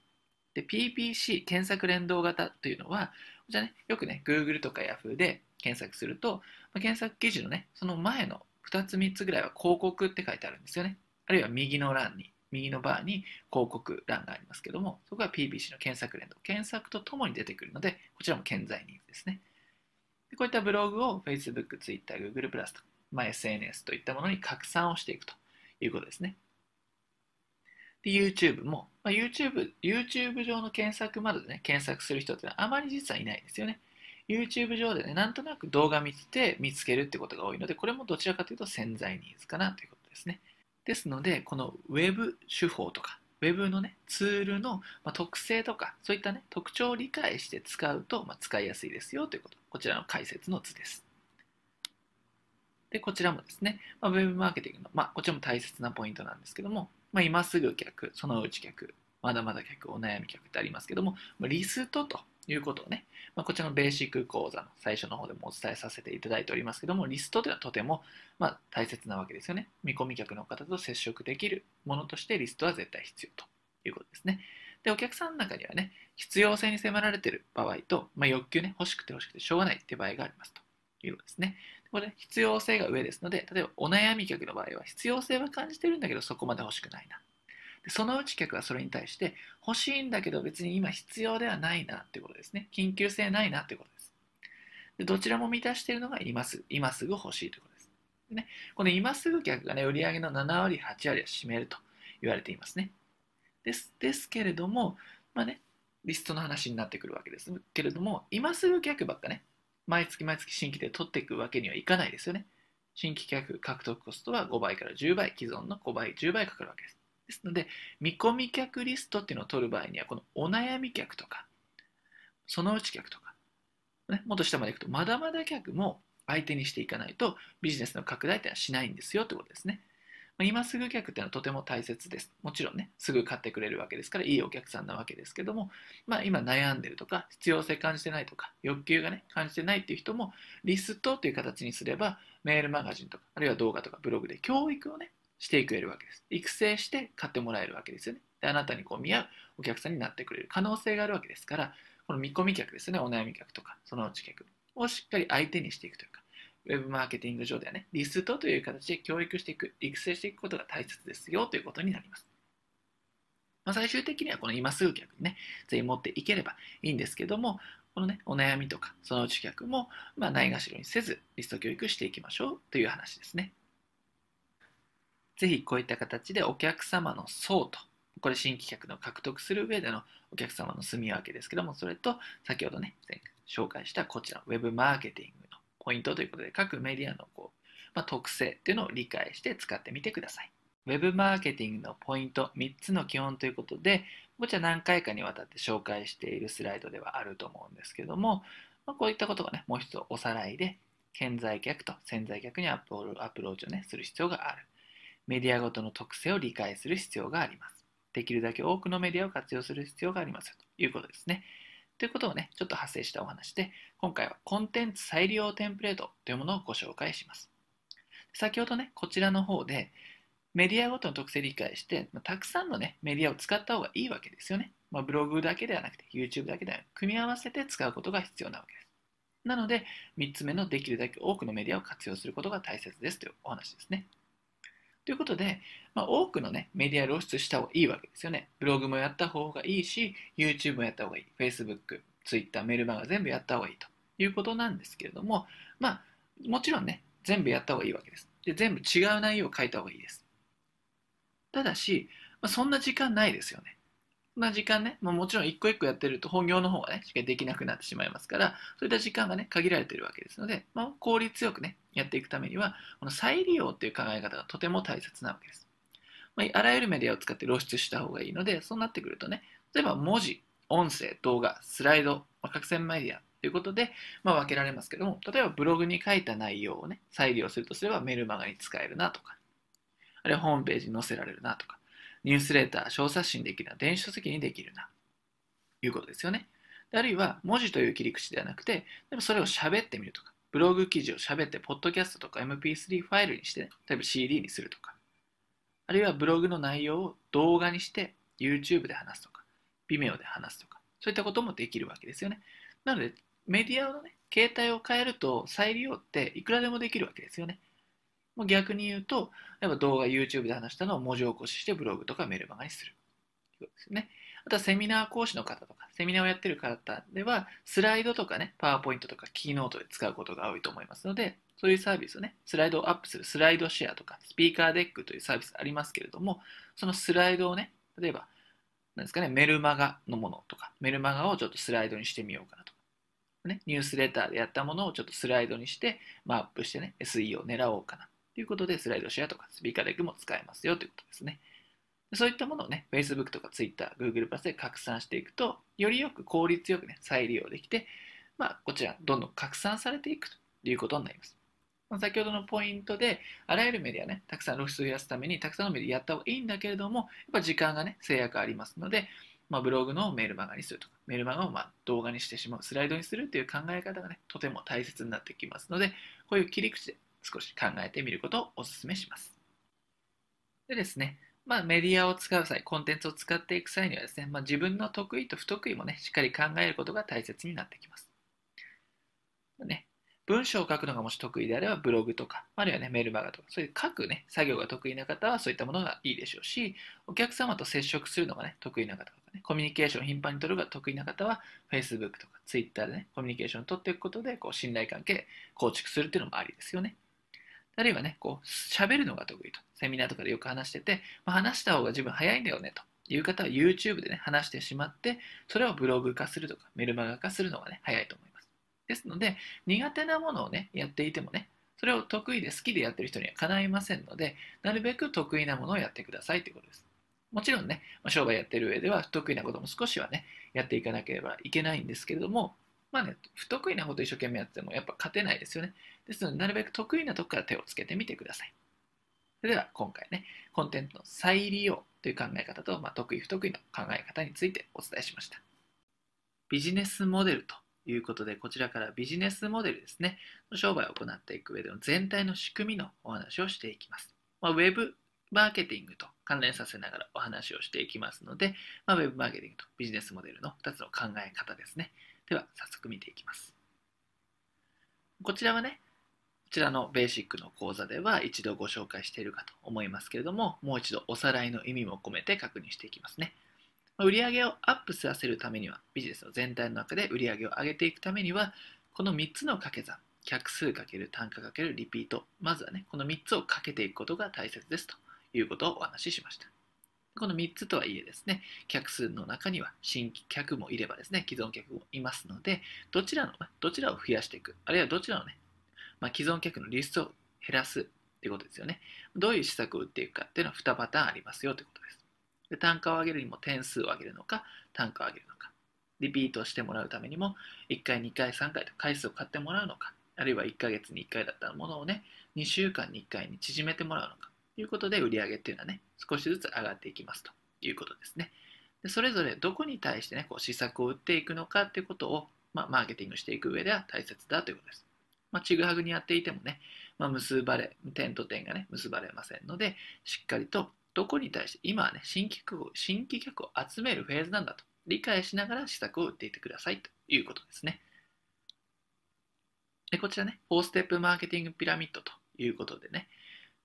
で、PPC、検索連動型というのは、じゃね、よくね、Google とか Yahoo で検索すると、まあ、検索記事のね、その前の2つ3つぐらいは広告って書いてあるんですよね。あるいは右の欄に、右のバーに広告欄がありますけども、そこが PBC の検索連動。検索とともに出てくるので、こちらも健在にですね。こういったブログを Facebook、Twitter、Google プラスと、まあ、SNS といったものに拡散をしていくということですね。で、YouTube も、まあ、YouTube、YouTube 上の検索窓でね、検索する人ってのはあまり実はいないんですよね。YouTube 上でね、なんとなく動画見てて見つけるってことが多いので、これもどちらかというと潜在ニーズかなということですね。ですので、この Web 手法とかウェブのね、ツールの、ま特性とか、そういったね、特徴を理解して使うと、ま使いやすいですよということ。こちらの解説の図です。で、こちらもですね、まあ、ウェブマーケティングの、まあ、こちらも大切なポイントなんですけども、まあ、今すぐ客、そのうち客、まだまだ客、お悩み客ってありますけども、リストということをね、まあ、こちらのベーシック講座の最初の方でもお伝えさせていただいておりますけども、リストではとてもまあ大切なわけですよね。見込み客の方と接触できるものとしてリストは絶対必要ということですね。で、お客さんの中にはね、必要性に迫られている場合と、まあ、欲求ね、欲しくて欲しくてしょうがないって場合がありますということですね。これ必要性が上ですので、例えばお悩み客の場合は必要性は感じてるんだけどそこまで欲しくないなでそのうち客はそれに対して欲しいんだけど別に今必要ではないなってことですね緊急性ないなってことですでどちらも満たしているのが今すぐ今すぐ欲しいということですで、ね、この今すぐ客がね売上の7割8割を占めると言われていますねですですけれどもまあねリストの話になってくるわけですけれども今すぐ客ばっかね毎月毎月新規で取っていくわけにはいかないですよね新規客獲得コストは5倍から10倍、既存の5倍、10倍かかるわけです。ですので、見込み客リストっていうのを取る場合には、このお悩み客とか、そのうち客とか、ね、もっと下までいくと、まだまだ客も相手にしていかないと、ビジネスの拡大っていうのはしないんですよってことですね。ま今すぐ客っていうのはとても大切です。もちろんね、すぐ買ってくれるわけですから、いいお客さんなわけですけども、まあ、今悩んでるとか、必要性感じてないとか、欲求がね、感じてないっていう人も、リストという形にすれば、メールマガジンとか、あるいは動画とかブログで教育をね、してくれるわけです。育成して買ってもらえるわけですよね。であなたにこう見合うお客さんになってくれる可能性があるわけですから、この見込み客ですね、お悩み客とか、そのうち客をしっかり相手にしていくというか、ウェブマーケティング上ではね、リストという形で教育していく、育成していくことが大切ですよということになります。まあ、最終的にはこの今すぐ客にね、全員持っていければいいんですけども、このね、お悩みとか、そのうち客も、まあ、ないがしろにせず、リスト教育していきましょうという話ですね。ぜひこういった形でお客様の層と、これ新規客の獲得する上でのお客様の住み分けですけども、それと先ほどね、紹介したこちら、ウェブマーケティングのポイントということで、各メディアのこう、まあ、特性っていうのを理解して使ってみてください。ウェブマーケティングのポイント3つの基本ということで、こちら何回かにわたって紹介しているスライドではあると思うんですけども、まあ、こういったことがね、もう一つおさらいで、潜在客と潜在客にアプローチをね、する必要がある。メディアごとの特性を理解する必要があります。できるだけ多くのメディアを活用する必要がありますよということですね。ということをね、ちょっと発生したお話で、今回はコンテンツ再利用テンプレートというものをご紹介します。先ほどね、こちらの方で、メディアごとの特性理解して、まあ、たくさんの、ね、メディアを使った方がいいわけですよね。まあ、ブログだけではなくて、YouTube だけではなく、組み合わせて使うことが必要なわけです。なので、3つ目のできるだけ多くのメディアを活用することが大切ですというお話ですね。ということで、まあ、多くの、ね、メディア露出した方がいいわけですよね。ブログもやった方がいいし、YouTube もやった方がいい、Facebook、Twitter、メルマガ全部やった方がいいということなんですけれども、まあ、もちろんね、全部やった方がいいわけです。で全部違う内容を書いた方がいいです。ただし、まあ、そんな時間ないですよね。な時間ね、まあ、もちろん一個一個やってると本業の方がね、しっかりできなくなってしまいますから、そういった時間がね、限られてるわけですので、まあ、効率よくね、やっていくためには、この再利用っていう考え方がとても大切なわけです。まあ、あらゆるメディアを使って露出した方がいいので、そうなってくるとね、例えば文字、音声、動画、スライド、各線メディアということで、ま分けられますけども、例えばブログに書いた内容をね、再利用するとすればメルマガに使えるなとか、あるいはホームページに載せられるなとか、ニュースレーター、小冊子にできるな、電子書籍にできるな、ということですよね。あるいは文字という切り口ではなくて、でもそれを喋ってみるとか、ブログ記事を喋って、ポッドキャストとか MP3 ファイルにして、ね、例えば CD にするとか、あるいはブログの内容を動画にして YouTube で話すとか、Vimeo で話すとか、そういったこともできるわけですよね。なので、メディアのね、携帯を変えると再利用っていくらでもできるわけですよね。逆に言うと、例えば動画 YouTube で話したのを文字起こししてブログとかメルマガにする。ということですね。あとはセミナー講師の方とか、セミナーをやってる方では、スライドとかね、パワーポイントとかキーノートで使うことが多いと思いますので、そういうサービスをね、スライドをアップするスライドシェアとか、スピーカーデックというサービスありますけれども、そのスライドをね、例えば、なんですかね、メルマガのものとか、メルマガをちょっとスライドにしてみようかなとか、ね、ニュースレターでやったものをちょっとスライドにして、まあ、アップしてね、SE を狙おうかな。ということで、スライドシェアとかスピーカーデックも使えますよということですね。そういったものをね、Facebook とか Twitter、Google l u スで拡散していくと、よりよく効率よくね、再利用できて、まあ、こちら、どんどん拡散されていくということになります。先ほどのポイントで、あらゆるメディアね、たくさん露出を増やすために、たくさんのメディアやった方がいいんだけれども、やっぱ時間がね、制約ありますので、まあ、ブログのメールマガにするとか、メールマガをま動画にしてしまう、スライドにするという考え方がね、とても大切になってきますので、こういう切り口で少し考えてみることをお勧めします。でですね、まあ、メディアを使う際、コンテンツを使っていく際にはですね、まあ、自分の得意と不得意もね、しっかり考えることが大切になってきます。ね、文章を書くのがもし得意であればブログとか、あるいはね、メルマガとか、そういう書くね、作業が得意な方はそういったものがいいでしょうし、お客様と接触するのがね、得意な方とかね、コミュニケーションを頻繁に取るのが得意な方は、Facebook とか Twitter でね、コミュニケーションを取っていくことで、こう、信頼関係構築するっていうのもありですよね。あるいはね、こう、喋るのが得意と。セミナーとかでよく話してて、まあ、話した方が自分早いんだよねという方は YouTube でね、話してしまって、それをブログ化するとか、メルマガ化するのがね、早いと思います。ですので、苦手なものをね、やっていてもね、それを得意で好きでやってる人にはかないませんので、なるべく得意なものをやってくださいということです。もちろんね、ま商売やってる上では不得意なことも少しはね、やっていかなければいけないんですけれども、まあね、不得意なこと一生懸命やってもやっぱ勝てないですよね。ですので、なるべく得意なとこから手をつけてみてください。それでは今回ね、コンテンツの再利用という考え方と、まあ、得意不得意の考え方についてお伝えしました。ビジネスモデルということで、こちらからビジネスモデルですね、商売を行っていく上での全体の仕組みのお話をしていきます。まあ、ウェブマーケティングと関連させながらお話をしていきますので、まあ、ウェブマーケティングとビジネスモデルの2つの考え方ですね。では早速見ていきます。こちらはね、こちらのベーシックの講座では一度ご紹介しているかと思いますけれども、もう一度おさらいの意味も込めて確認していきますね。売上をアップさせるためには、ビジネスの全体の中で売上を上げていくためには、この3つの掛け算、客数×単価×リピート、まずはね、この3つをかけていくことが大切ですということをお話ししました。この3つとはいえですね、客数の中には新規客もいればですね、既存客もいますので、どちらの、どちらを増やしていく、あるいはどちらのね、まあ、既存客のリストを減らすってことですよね。どういう施策を打っていくかっていうのは2パターンありますよということです。で単価を上げるにも点数を上げるのか、単価を上げるのか。リピートしてもらうためにも、1回、2回、3回と回数を買ってもらうのか、あるいは1ヶ月に1回だったものをね、2週間に1回に縮めてもらうのか、ということで売り上げっていうのはね、少しずつ上がっていきますということですね。でそれぞれどこに対してね、こう施策を打っていくのかってことを、まあ、マーケティングしていく上では大切だということです。まあ、ちぐはぐにやっていてもね、まあ、結ばれ、点と点がね、結ばれませんので、しっかりとどこに対して、今はね、新規客を、新規客を集めるフェーズなんだと理解しながら施策を打っていってくださいということですね。で、こちらね、4ステップマーケティングピラミッドということでね、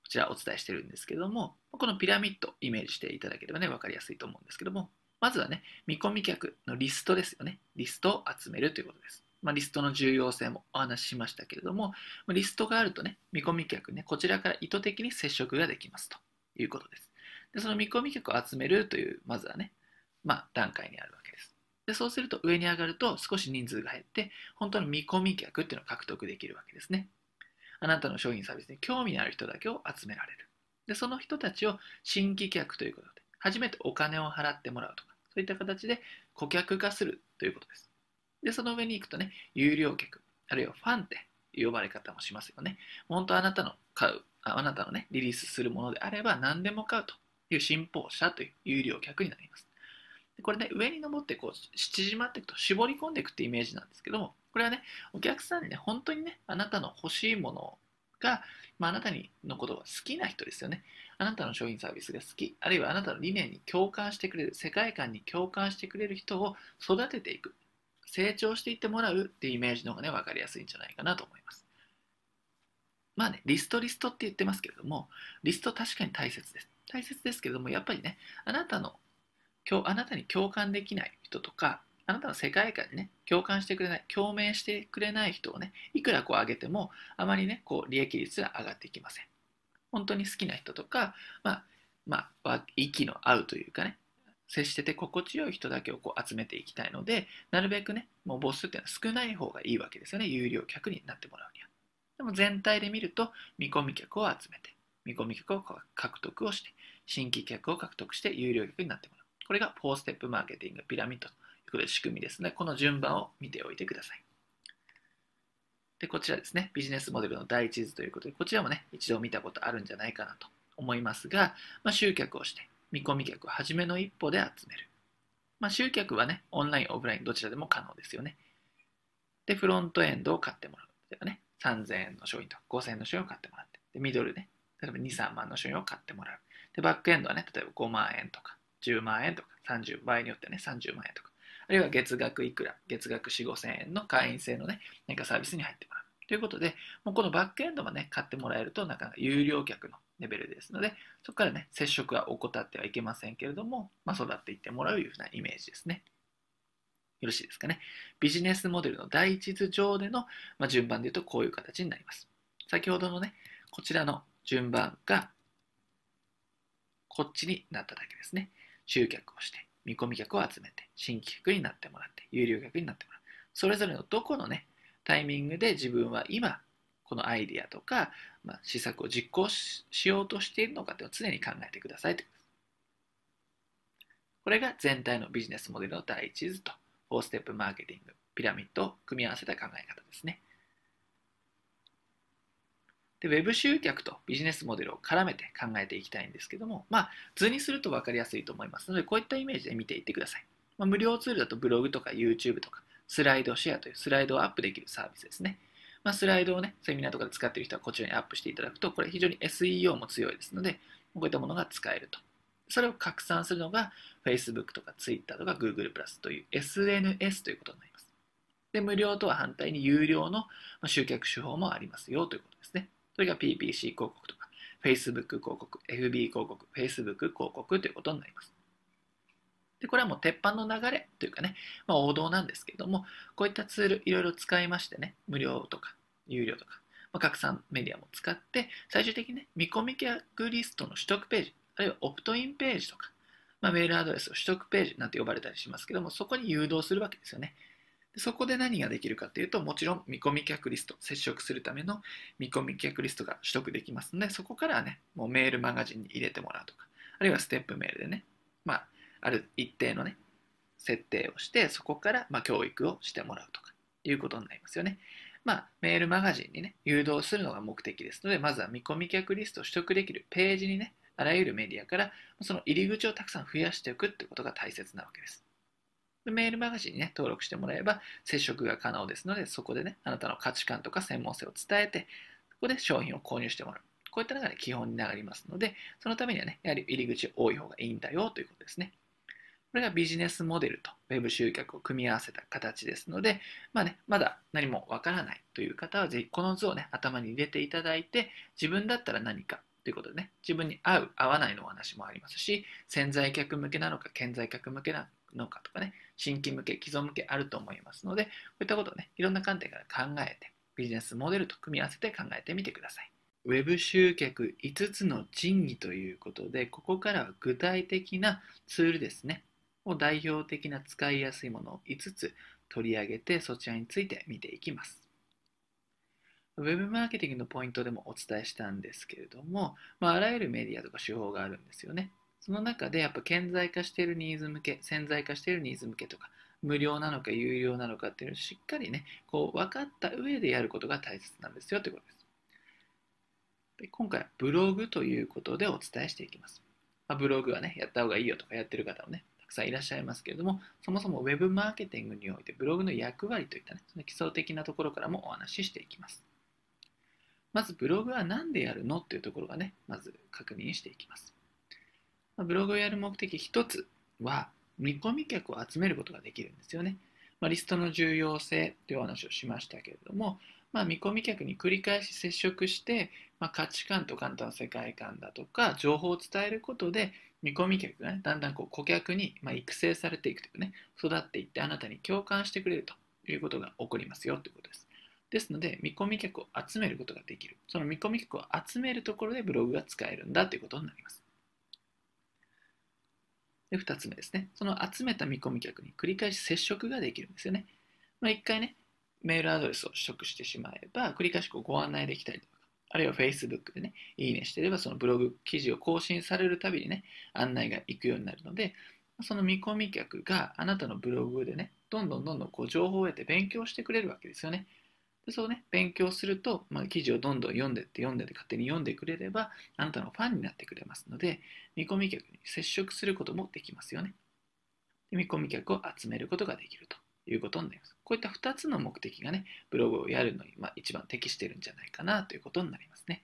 こちらお伝えしてるんですけども、このピラミッドイメージしていただければね、分かりやすいと思うんですけども、まずはね、見込み客のリストですよね。リストを集めるということです。まあ、リストの重要性もお話ししましたけれども、リストがあるとね、見込み客ね、こちらから意図的に接触ができますということです。で、その見込み客を集めるという、まずはね、まあ、段階にあるわけです。で、そうすると上に上がると少し人数が減って、本当の見込み客っていうのを獲得できるわけですね。あなたの商品サービスに興味のある人だけを集められる。で、その人たちを新規客ということで、初めてお金を払ってもらうとか、そういった形で顧客化するということです。で、その上に行くとね、有料客、あるいはファンって呼ばれ方もしますよね。本当あなたの買う、あなたのね、リリースするものであれば何でも買うという信奉者という有料客になります。これね、上に登ってこう縮まっていくと絞り込んでいくってイメージなんですけども、これはね、お客さんにね、本当にね、あなたの欲しいものが、まあ、なたのことが好きな人ですよね。あなたの商品サービスが好き、あるいはあなたの理念に共感してくれる、世界観に共感してくれる人を育てていく、成長していってもらうっていうイメージの方がね、分かりやすいんじゃないかなと思います。まあね、リストリストって言ってますけれども、リスト確かに大切です。大切ですけれども、やっぱりね、あなたのあなたに共感できない人とかあなたの世界観にね共感してくれない共鳴してくれない人をねいくらこう上げてもあまりねこう利益率が上がっていきません本当に好きな人とかまあまあ息の合うというかね接してて心地よい人だけをこう集めていきたいのでなるべくねもうボスっていうのは少ない方がいいわけですよね有料客になってもらうにはでも全体で見ると見込み客を集めて見込み客を獲得をして新規客を獲得して有料客になってもらうこれが4ステップマーケティングピラミッドという仕組みですね。この順番を見ておいてください。で、こちらですね、ビジネスモデルの第一図ということで、こちらもね、一度見たことあるんじゃないかなと思いますが、まあ、集客をして、見込み客を初めの一歩で集める。まあ、集客はね、オンライン、オフライン、どちらでも可能ですよね。で、フロントエンドを買ってもらう。例えばね、3000円の商品と5000円の商品を買ってもらって、で、ミドルね、例えば2、3万の商品を買ってもらう。で、バックエンドはね、例えば5万円とか、10万円とか30倍によってね30万円とかあるいは月額いくら月額4 5 0 0円の会員制のね何かサービスに入ってもらうということでもうこのバックエンドもね買ってもらえるとなかなか有料客のレベルですのでそこからね接触は怠ってはいけませんけれども、まあ、育っていってもらうようなイメージですね。よろしいですかね。ビジネスモデルの第一図上での、まあ、順番で言うとこういう形になります。先ほどのね、こちらの順番がこっちになっただけですね。集客をして、見込み客を集めて、新規客になってもらって、有料客になってもらう。それぞれのどこのね、タイミングで自分は今、このアイディアとか、まあ、施策を実行しようとしているのかっていうのを常に考えてくださいということです。これが全体のビジネスモデルの第一図と、4ステップマーケティング、ピラミッドを組み合わせた考え方ですね。で Web 集客とビジネスモデルを絡めて考えていきたいんですけども、まあ、図にすると分かりやすいと思いますので、こういったイメージで見ていってください。まあ、無料ツールだとブログとか YouTube とか、スライドシェアというスライドをアップできるサービスですね。まあ、スライドをね、セミナーとかで使っている人はこちらにアップしていただくと、これ非常に SEO も強いですので、こういったものが使えると。それを拡散するのが Facebook とか Twitter とか Google Plus という SNS ということになります。で、無料とは反対に有料の集客手法もありますよということですね。それが PPC 広告とか、Facebook 広告、FB 広告、Facebook 広告ということになります。で、これはもう鉄板の流れというかね、まあ、王道なんですけども、こういったツールいろいろ使いましてね、無料とか、有料とか、まあ、拡散メディアも使って、最終的にね、見込み客リストの取得ページ、あるいはオプトインページとか、まあ、メールアドレスを取得ページなんて呼ばれたりしますけども、そこに誘導するわけですよね。そこで何ができるかというと、もちろん見込み客リスト、接触するための見込み客リストが取得できますので、そこからね、もうメールマガジンに入れてもらうとか、あるいはステップメールでね、まあ、ある一定のね、設定をして、そこからま教育をしてもらうとか、いうことになりますよね。まあ、メールマガジンにね、誘導するのが目的ですので、まずは見込み客リストを取得できるページにね、あらゆるメディアからその入り口をたくさん増やしておくってことが大切なわけです。メールマガジンにね、登録してもらえば接触が可能ですので、そこでね、あなたの価値観とか専門性を伝えて、そこで商品を購入してもらう。こういったのが、ね、基本になりますので、そのためにはね、やはり入り口多い方がいいんだよということですね。これがビジネスモデルと Web 集客を組み合わせた形ですので、まあね、まだ何もわからないという方は、ぜひこの図をね、頭に入れていただいて、自分だったら何かということでね、自分に合う、合わないのお話もありますし、潜在客向けなのか、潜在客向けなのか、のかとかね、新規向け、既存向けあると思いますので、こういったことをね、いろんな観点から考えて、ビジネスモデルと組み合わせて考えてみてください。Web 集客5つの賃金ということで、ここからは具体的なツールですね、を代表的な使いやすいものを5つ取り上げて、そちらについて見ていきます。Web マーケティングのポイントでもお伝えしたんですけれども、まあ、あらゆるメディアとか手法があるんですよね。その中でやっぱ顕在化しているニーズ向け、潜在化しているニーズ向けとか、無料なのか有料なのかっていうのをしっかりね、こう分かった上でやることが大切なんですよということです。で今回はブログということでお伝えしていきます。まあ、ブログはね、やった方がいいよとかやってる方もね、たくさんいらっしゃいますけれども、そもそも Web マーケティングにおいてブログの役割といったね、その基礎的なところからもお話ししていきます。まずブログは何でやるのっていうところがね、まず確認していきます。ブログをやる目的一つは、見込み客を集めることができるんですよね。まあ、リストの重要性というお話をしましたけれども、まあ、見込み客に繰り返し接触して、まあ、価値観と単な世界観だとか情報を伝えることで見込み客が、ね、だんだんこう顧客に、育成されていくというかね育っていってあなたに共感してくれるということが起こりますよということです。ですので見込み客を集めることができるその見込み客を集めるところでブログが使えるんだということになります。で、2つ目ですね。その集めた見込み客に繰り返し接触ができるんですよね。まあ、1回ね、メールアドレスを取得してしまえば、繰り返しこうご案内できたりとか、あるいは Facebook でね、いいねしてれば、そのブログ記事を更新されるたびにね、案内が行くようになるので、その見込み客があなたのブログでね、どんどんどんどんこう情報を得て勉強してくれるわけですよね。でそうね、勉強すると、まあ、記事をどんどん読んでって読んでって勝手に読んでくれれば、あなたのファンになってくれますので、見込み客に接触することもできますよね。で見込み客を集めることができるということになります。こういった2つの目的がね、ブログをやるのに、まあ、一番適してるんじゃないかなということになりますね。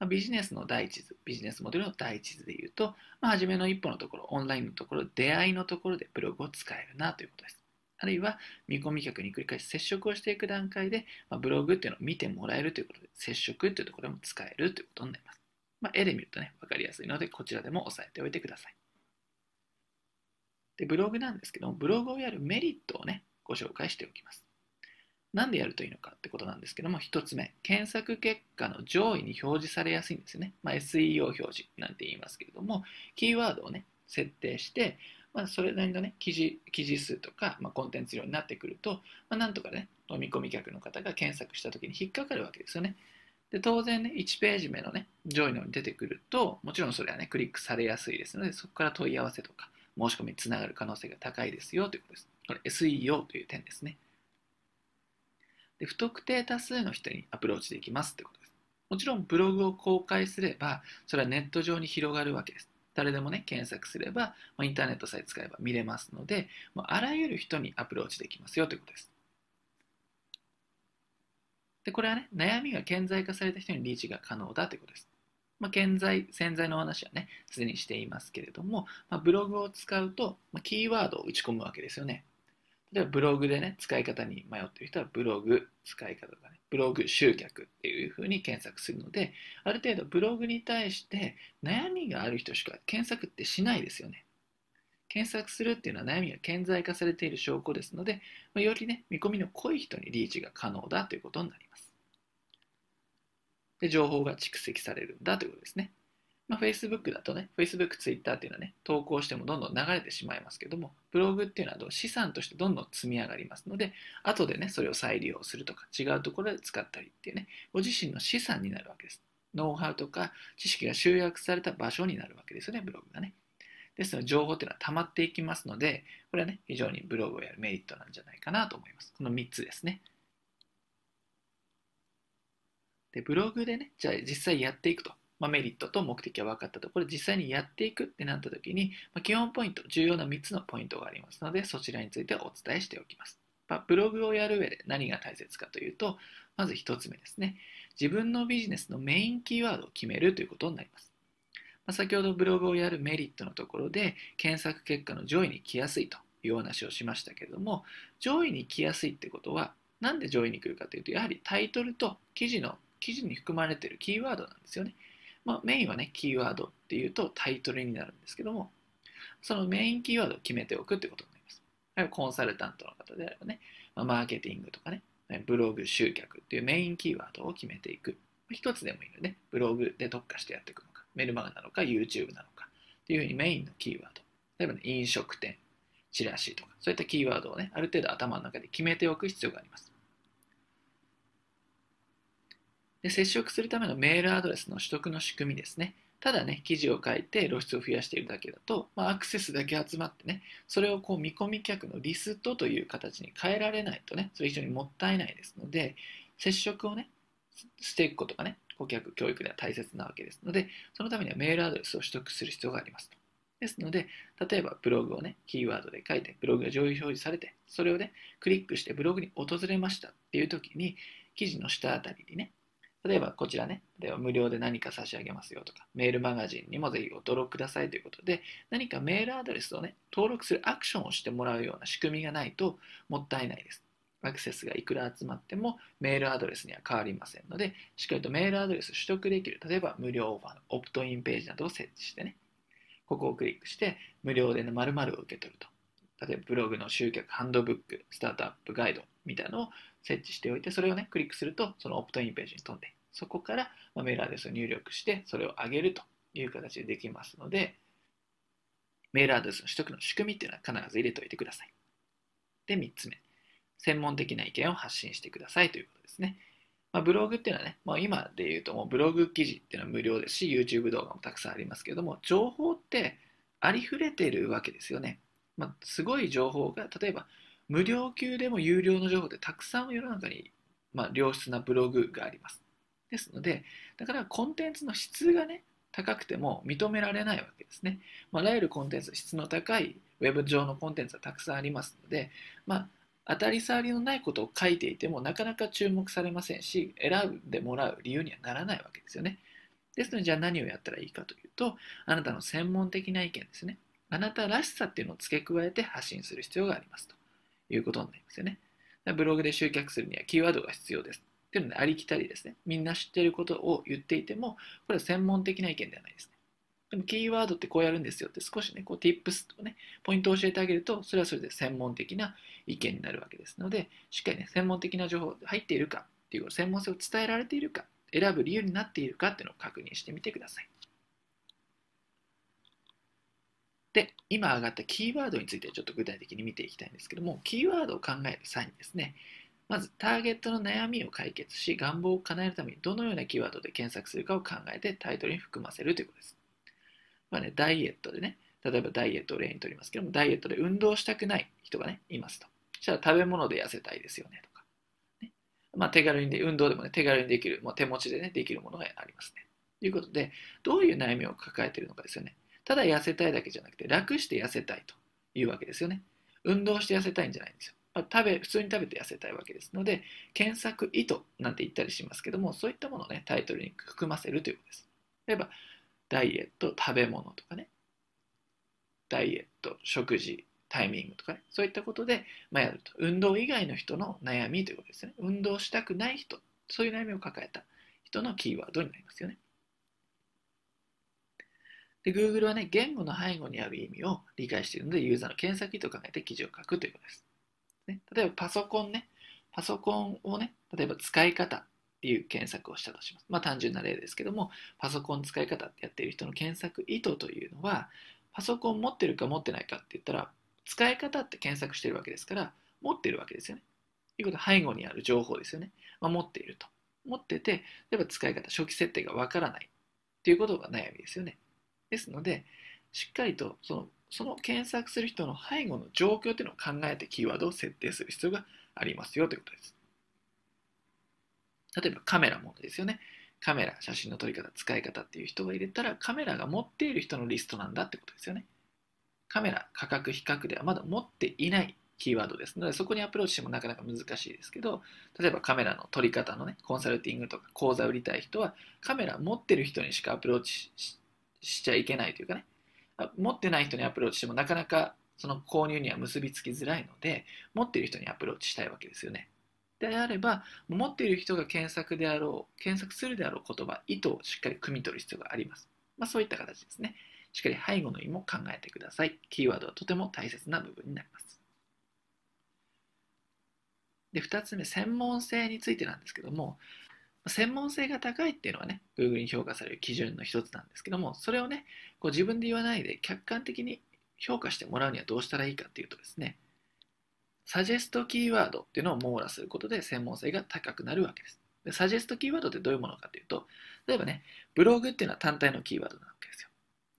まあ、ビジネスの第一図、ビジネスモデルの第一図で言うと、まあ、初めの一歩のところ、オンラインのところ、出会いのところでブログを使えるなということです。あるいは見込み客に繰り返し接触をしていく段階で、まあ、ブログっていうのを見てもらえるということで、接触っていうところも使えるということになります。まあ、絵で見るとね、わかりやすいので、こちらでも押さえておいてください。で、ブログなんですけども、ブログをやるメリットをね、ご紹介しておきます。なんでやるといいのかってことなんですけども、1つ目、検索結果の上位に表示されやすいんですよね。まあ、SEO 表示なんて言いますけれども、キーワードをね、設定して、まあ、それなりのね、記事記事数とか、まあ、コンテンツ量になってくると、まあ、なんとかね、飲み込み客の方が検索した時に引っかかるわけですよね。で当然ね、1ページ目のね、上位のに出てくると、もちろんそれはね、クリックされやすいですので、そこから問い合わせとか、申し込みにつながる可能性が高いですよということです。これ SEO という点ですね。で不特定多数の人にアプローチできますということです。もちろんブログを公開すれば、それはネット上に広がるわけです。誰でもね、検索すれば、インターネットさえ使えば見れますので、あらゆる人にアプローチできますよということです。で、これはね、悩みが顕在化された人にリーチが可能だということです。まあ、顕在、潜在の話はね、すにしていますけれども、まあ、ブログを使うと、まあ、キーワードを打ち込むわけですよね。でブログでね、使い方に迷っている人はブログ使い方とかね、ブログ集客っていうふうに検索するので、ある程度ブログに対して悩みがある人しか検索ってしないですよね。検索するっていうのは悩みが顕在化されている証拠ですので、よりね、見込みの濃い人にリーチが可能だということになります。で、情報が蓄積されるんだということですね。まあ、Facebook だとね、Facebook、Twitter っていうのはね、投稿してもどんどん流れてしまいますけども、ブログっていうのは資産としてどんどん積み上がりますので、後でね、それを再利用するとか、違うところで使ったりっていうね、ご自身の資産になるわけです。ノウハウとか知識が集約された場所になるわけですよね、ブログがね。ですので、情報っていうのは溜まっていきますので、これはね、非常にブログをやるメリットなんじゃないかなと思います。この3つですね。で、ブログでね、じゃあ実際やっていくと。まあ、メリットと目的が分かったところで実際にやっていくってなった時に、まあ、基本ポイント重要な3つのポイントがありますのでそちらについてお伝えしておきます、まあ、ブログをやる上で何が大切かというとまず1つ目ですね自分のビジネスのメインキーワードを決めるということになりますま先ほどブログをやるメリットのところで検索結果の上位に来やすいというお話をしましたけれども上位に来やすいってことは何で上位に来るかというとやはりタイトルと記事の記事に含まれているキーワードなんですよね。まあ、メインはね、キーワードっていうとタイトルになるんですけども、そのメインキーワードを決めておくってことになります。例えばコンサルタントの方であればね、まあ、マーケティングとかね、ブログ集客っていうメインキーワードを決めていく。一つでもいいので、ね、ブログで特化してやっていくのか、メルマガなのか、YouTube なのかっていうふうにメインのキーワード。例えばね、飲食店、チラシとか、そういったキーワードをね、ある程度頭の中で決めておく必要があります。で接触するためのメールアドレスの取得の仕組みですね。ただね、記事を書いて露出を増やしているだけだと、まあ、アクセスだけ集まってね、それをこう見込み客のリストという形に変えられないとね、それ非常にもったいないですので、接触をね、していくことがね、顧客教育では大切なわけですので、そのためにはメールアドレスを取得する必要がありますと。ですので、例えばブログをね、キーワードで書いて、ブログが上位表示されて、それをね、クリックしてブログに訪れましたっていう時に、記事の下あたりにね、例えばこちらね、では無料で何か差し上げますよとか、メールマガジンにもぜひご登録くださいということで、何かメールアドレスをね、登録するアクションをしてもらうような仕組みがないともったいないです。アクセスがいくら集まってもメールアドレスには変わりませんので、しっかりとメールアドレス取得できる、例えば無料オファー、のオプトインページなどを設置してね、ここをクリックして、無料での〇〇を受け取ると。例えばブログの集客、ハンドブック、スタートアップガイドみたいなのを設置しておいて、それをね、クリックすると、そのオプトインページに飛んで、そこから、まメールアドレスを入力して、それを上げるという形でできますので、メールアドレスの取得の仕組みっていうのは必ず入れておいてください。で、3つ目。専門的な意見を発信してくださいということですね。まあ、ブログっていうのはね、まあ、今で言うともうブログ記事っていうのは無料ですし、YouTube 動画もたくさんありますけども、情報ってありふれてるわけですよね。まあ、すごい情報が、例えば無料級でも有料の情報ってたくさん世の中に、まあ、良質なブログがあります。ですので、だからコンテンツの質がね、高くても認められないわけですね。まあ、あらゆるコンテンツ、質の高いウェブ上のコンテンツはたくさんありますので、まあ、当たり障りのないことを書いていてもなかなか注目されませんし、選んでもらう理由にはならないわけですよね。ですので、じゃあ何をやったらいいかというと、あなたの専門的な意見ですね。あなたらしさっていうのを付け加えて発信する必要がありますと。いうことになりますよね。ブログで集客するにはキーワードが必要です。っていうので、ありきたりですね。みんな知ってることを言っていても、これは専門的な意見ではないですね。でも、キーワードってこうやるんですよって、少しね、こう、tips とかね、ポイントを教えてあげると、それはそれで専門的な意見になるわけですので、しっかりね、専門的な情報入っているかっていうこと、専門性を伝えられているか、選ぶ理由になっているかっていうのを確認してみてください。で、今上がったキーワードについてちょっと具体的に見ていきたいんですけども、キーワードを考える際にですね、まずターゲットの悩みを解決し、願望を叶えるためにどのようなキーワードで検索するかを考えてタイトルに含ませるということです。まあね、ダイエットでね、例えばダイエットを例にとりますけども、ダイエットで運動したくない人がね、いますと。そしたら食べ物で痩せたいですよねとか。ねまあ、手軽にで、運動でもね、手軽にできる、もう手持ちでね、できるものがありますね。ということで、どういう悩みを抱えているのかですよね。ただ痩せたいだけじゃなくて、楽して痩せたいというわけですよね。運動して痩せたいんじゃないんですよ。まあ、食べ普通に食べて痩せたいわけですので、検索意図なんて言ったりしますけども、そういったものを、ね、タイトルに含ませるということです。例えば、ダイエット、食べ物とかね、ダイエット、食事、タイミングとかね、そういったことで、まあ、やると。運動以外の人の悩みということですね。運動したくない人、そういう悩みを抱えた人のキーワードになりますよね。で、Google はね、言語の背後にある意味を理解しているので、ユーザーの検索意図を考えて記事を書くということです。ね、例えばパソコンね、パソコンをね、例えば使い方っていう検索をしたとします。まあ単純な例ですけども、パソコン使い方ってやっている人の検索意図というのは、パソコン持ってるか持ってないかって言ったら、使い方って検索してるわけですから、持ってるわけですよね。ということは背後にある情報ですよね。まあ、持っていると。持ってて、例えば使い方、初期設定がわからないっていうことが悩みですよね。ですので、しっかりとそのその検索する人の背後の状況というのを考えてキーワードを設定する必要がありますよということです。例えばカメラもですよね。カメラ、写真の撮り方、使い方っていう人が入れたらカメラが持っている人のリストなんだってことですよね。カメラ、価格、比較ではまだ持っていないキーワードですので、そこにアプローチしてもなかなか難しいですけど、例えばカメラの撮り方のね、コンサルティングとか講座売りたい人は、カメラ持ってる人にしかアプローチしちゃいけないというかね持ってない人にアプローチしてもなかなかその購入には結びつきづらいので持っている人にアプローチしたいわけですよねであれば持っている人が検索であろう検索するであろう言葉意図をしっかり汲み取る必要があります、まあ、そういった形ですねしっかり背後の意味も考えてくださいキーワードはとても大切な部分になりますで2つ目専門性についてなんですけども専門性が高いっていうのはね、Google に評価される基準の一つなんですけども、それをね、こう自分で言わないで客観的に評価してもらうにはどうしたらいいかっていうとですね、サジェストキーワードっていうのを網羅することで専門性が高くなるわけです。でサジェストキーワードってどういうものかっていうと、例えばね、ブログっていうのは単体のキーワードなわけですよ。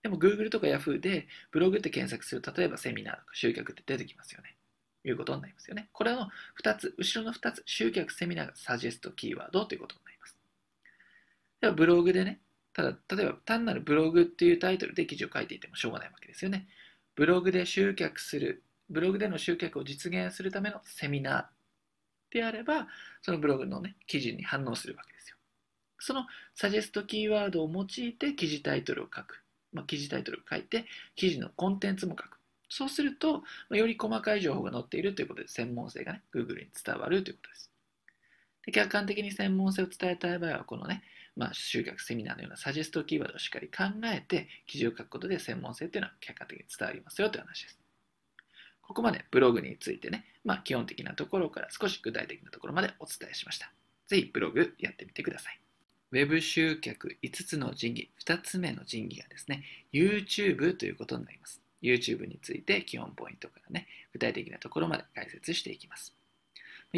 でも Google とか Yahoo でブログって検索する、例えばセミナーとか集客って出てきますよね。いうことになりますよね。これの2つ、後ろの2つ、集客セミナーがサジェストキーワードということブログでね、ただ、例えば単なるブログっていうタイトルで記事を書いていてもしょうがないわけですよね。ブログで集客する、ブログでの集客を実現するためのセミナーであれば、そのブログのね、記事に反応するわけですよ。そのサジェストキーワードを用いて記事タイトルを書く。まあ、記事タイトルを書いて、記事のコンテンツも書く。そうすると、まより細かい情報が載っているということで、専門性がね、Google に伝わるということです。で客観的に専門性を伝えたい場合は、このね、まあ、集客セミナーのようなサジェストキーワードをしっかり考えて、記事を書くことで専門性というのは客観的に伝わりますよという話です。ここまでブログについてね、まあ、基本的なところから少し具体的なところまでお伝えしました。ぜひブログやってみてください。Web 集客5つの神器、2つ目の神器がですね、YouTube ということになります。YouTube について基本ポイントからね、具体的なところまで解説していきます。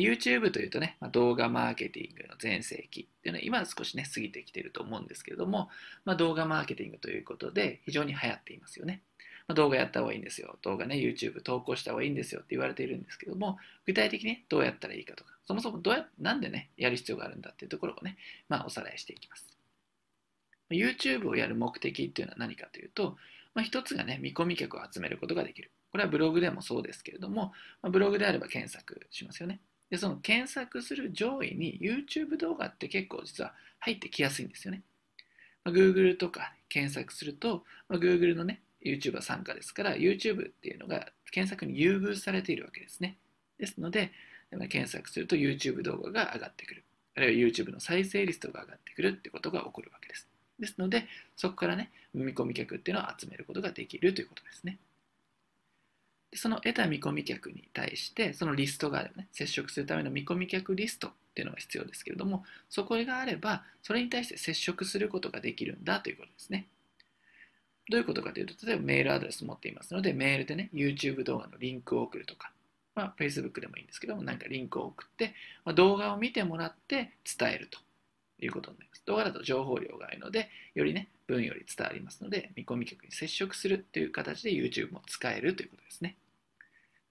YouTube というとね、ま動画マーケティングの全盛期っていうのは今少しね、過ぎてきてると思うんですけれども、まあ、動画マーケティングということで非常に流行っていますよね。まあ、動画やった方がいいんですよ。動画ね、YouTube 投稿した方がいいんですよって言われているんですけども、具体的に、どうやったらいいかとか、そもそもどうや、なんでね、やる必要があるんだっていうところをね、まあ、おさらいしていきます。YouTube をやる目的っていうのは何かというと、まあ、一つがね、見込み客を集めることができる。これはブログでもそうですけれども、まあ、ブログであれば検索しますよね。で、その検索する上位に YouTube 動画って結構実は入ってきやすいんですよね。まあ、Google とか検索すると、まあ、Google のね、YouTuber 参加ですから、YouTube っていうのが検索に優遇されているわけですね。ですので、まあ、検索すると YouTube 動画が上がってくる。あるいは YouTube の再生リストが上がってくるってことが起こるわけです。ですので、そこからね、見込み客っていうのを集めることができるということですね。その得た見込み客に対してそのリストがあればね接触するための見込み客リストっていうのが必要ですけれどもそこがあればそれに対して接触することができるんだということですねどういうことかというと例えばメールアドレス持っていますのでメールでね YouTube 動画のリンクを送るとか、まあ、Facebook でもいいんですけどもなんかリンクを送って、まあ、動画を見てもらって伝えるということになります動画だと情報量があるのでよりね文より伝わりますので見込み客に接触するという形で YouTube も使えるということですね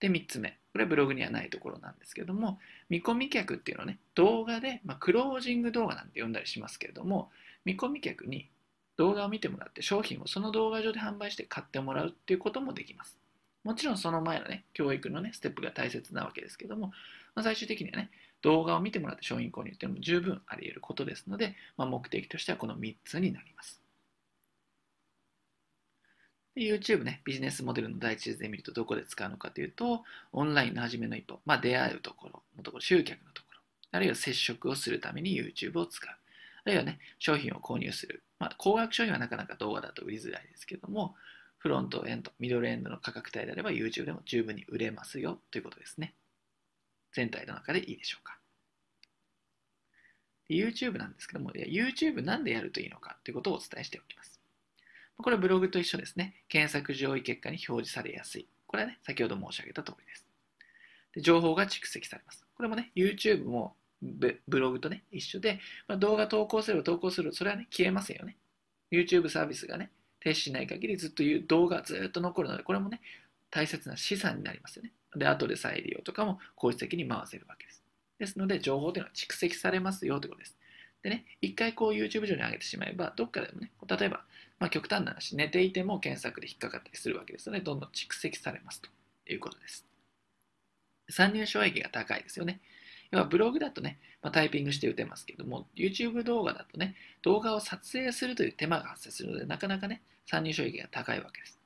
で3つ目これはブログにはないところなんですけども見込み客っていうのはね動画で、まあ、クロージング動画なんて呼んだりしますけれども見込み客に動画を見てもらって商品をその動画上で販売して買ってもらうっていうこともできますもちろんその前のね教育のねステップが大切なわけですけども、まあ、最終的にはね動画を見てもらって商品購入っていうのも十分あり得ることですので、まあ、目的としてはこの3つになります YouTube ね、ビジネスモデルの第一図で見るとどこで使うのかというと、オンラインの初めの一歩、まあ、出会うところのところ、集客のところ、あるいは接触をするために YouTube を使う。あるいはね、商品を購入する。まあ、高額商品はなかなか動画だと売りづらいですけども、フロントエンド、ミドルエンドの価格帯であれば YouTube でも十分に売れますよということですね。全体の中でいいでしょうか。YouTube なんですけども、YouTube なんでやるといいのかということをお伝えしておきます。これはブログと一緒ですね。検索上位結果に表示されやすい。これはね、先ほど申し上げた通りです。で情報が蓄積されます。これもね、YouTube もブログとね、一緒で、まあ、動画投稿すれば投稿するそれはね、消えませんよね。YouTube サービスがね、停止しない限りずっとう動画ずっと残るので、これもね、大切な資産になりますよね。で、後で再利用とかも効率的に回せるわけです。ですので、情報というのは蓄積されますよということです。でね、一回こう YouTube 上に上げてしまえば、どっかでもね、例えばまあ、極端な話、寝ていても検索で引っかかったりするわけですよね。どんどん蓄積されますということです。参入障壁が高いですよね。要はブログだとね、まあ、タイピングして打てますけども、YouTube 動画だとね、動画を撮影するという手間が発生するので、なかなかね、参入障壁が高いわけです。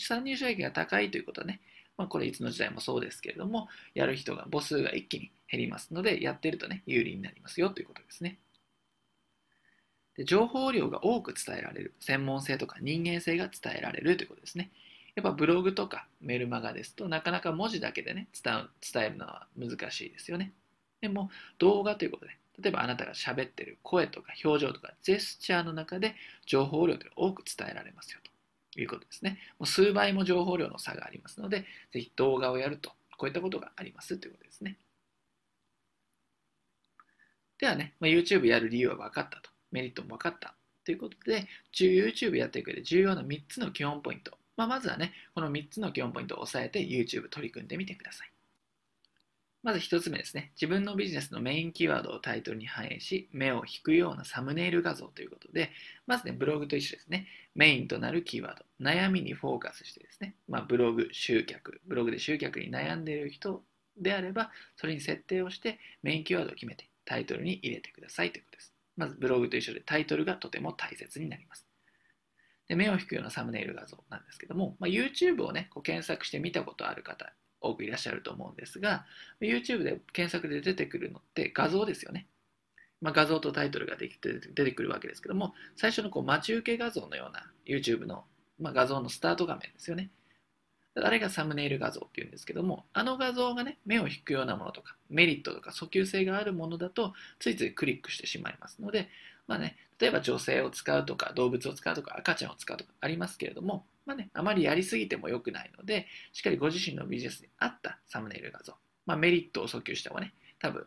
参入障壁が高いということはね、まあ、これいつの時代もそうですけれども、やる人が母数が一気に減りますので、やってるとね、有利になりますよということですね。で情報量が多く伝えられる専門性とか人間性が伝えられるということですねやっぱブログとかメルマガですとなかなか文字だけでね伝えるのは難しいですよねでも動画ということで例えばあなたが喋ってる声とか表情とかジェスチャーの中で情報量で多く伝えられますよということですねもう数倍も情報量の差がありますのでぜひ動画をやるとこういったことがありますということですねではね、まあ、YouTube やる理由は分かったとメリットも分かったということで YouTube やっていく上で重要な3つの基本ポイント、まあ、まずはねこの3つの基本ポイントを押さえて YouTube 取り組んでみてくださいまず1つ目ですね自分のビジネスのメインキーワードをタイトルに反映し目を引くようなサムネイル画像ということでまずねブログと一緒ですねメインとなるキーワード悩みにフォーカスしてですね、まあ、ブログ集客ブログで集客に悩んでいる人であればそれに設定をしてメインキーワードを決めてタイトルに入れてくださいということですまずブログと一緒でタイトルがとても大切になります。で目を引くようなサムネイル画像なんですけども、まあ、YouTube をね、こう検索して見たことある方、多くいらっしゃると思うんですが、YouTube で検索で出てくるのって画像ですよね。まあ、画像とタイトルができて出てくるわけですけども、最初のこう待ち受け画像のような YouTube の、まあ、画像のスタート画面ですよね。あれがサムネイル画像っていうんですけども、あの画像がね、目を引くようなものとか、メリットとか訴求性があるものだと、ついついクリックしてしまいますので、まあね、例えば女性を使うとか、動物を使うとか、赤ちゃんを使うとかありますけれども、まあね、あまりやりすぎても良くないので、しっかりご自身のビジネスに合ったサムネイル画像、まあ、メリットを訴求した方がね、多分、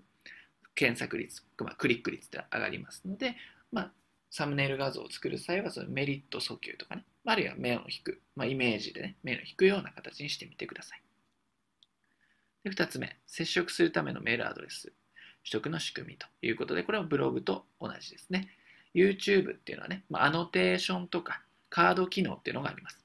検索率、まあ、クリック率って上がりますので、まあ、サムネイル画像を作る際は、そのメリット訴求とかね、あるいは目を引く、まあ、イメージでね、目を引くような形にしてみてください。で2つ目、接触するためのメールアドレス取得の仕組みということで、これはブログと同じですね。YouTube っていうのはね、まあ、アノテーションとかカード機能っていうのがあります。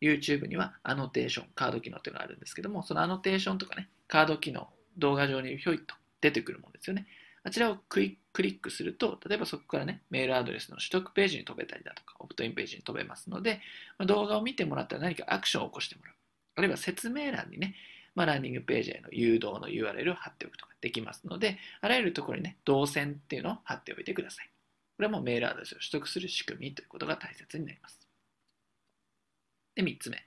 YouTube にはアノテーション、カード機能っていうのがあるんですけども、そのアノテーションとかね、カード機能、動画上にひょいっと出てくるものですよね。あちらをクリックすると、例えばそこからね、メールアドレスの取得ページに飛べたりだとか、オプトインページに飛べますので、まあ、動画を見てもらったら何かアクションを起こしてもらう。あるいは説明欄にね、まあ、ランニングページへの誘導の URL を貼っておくとかできますので、あらゆるところにね、動線っていうのを貼っておいてください。これもメールアドレスを取得する仕組みということが大切になります。で、3つ目。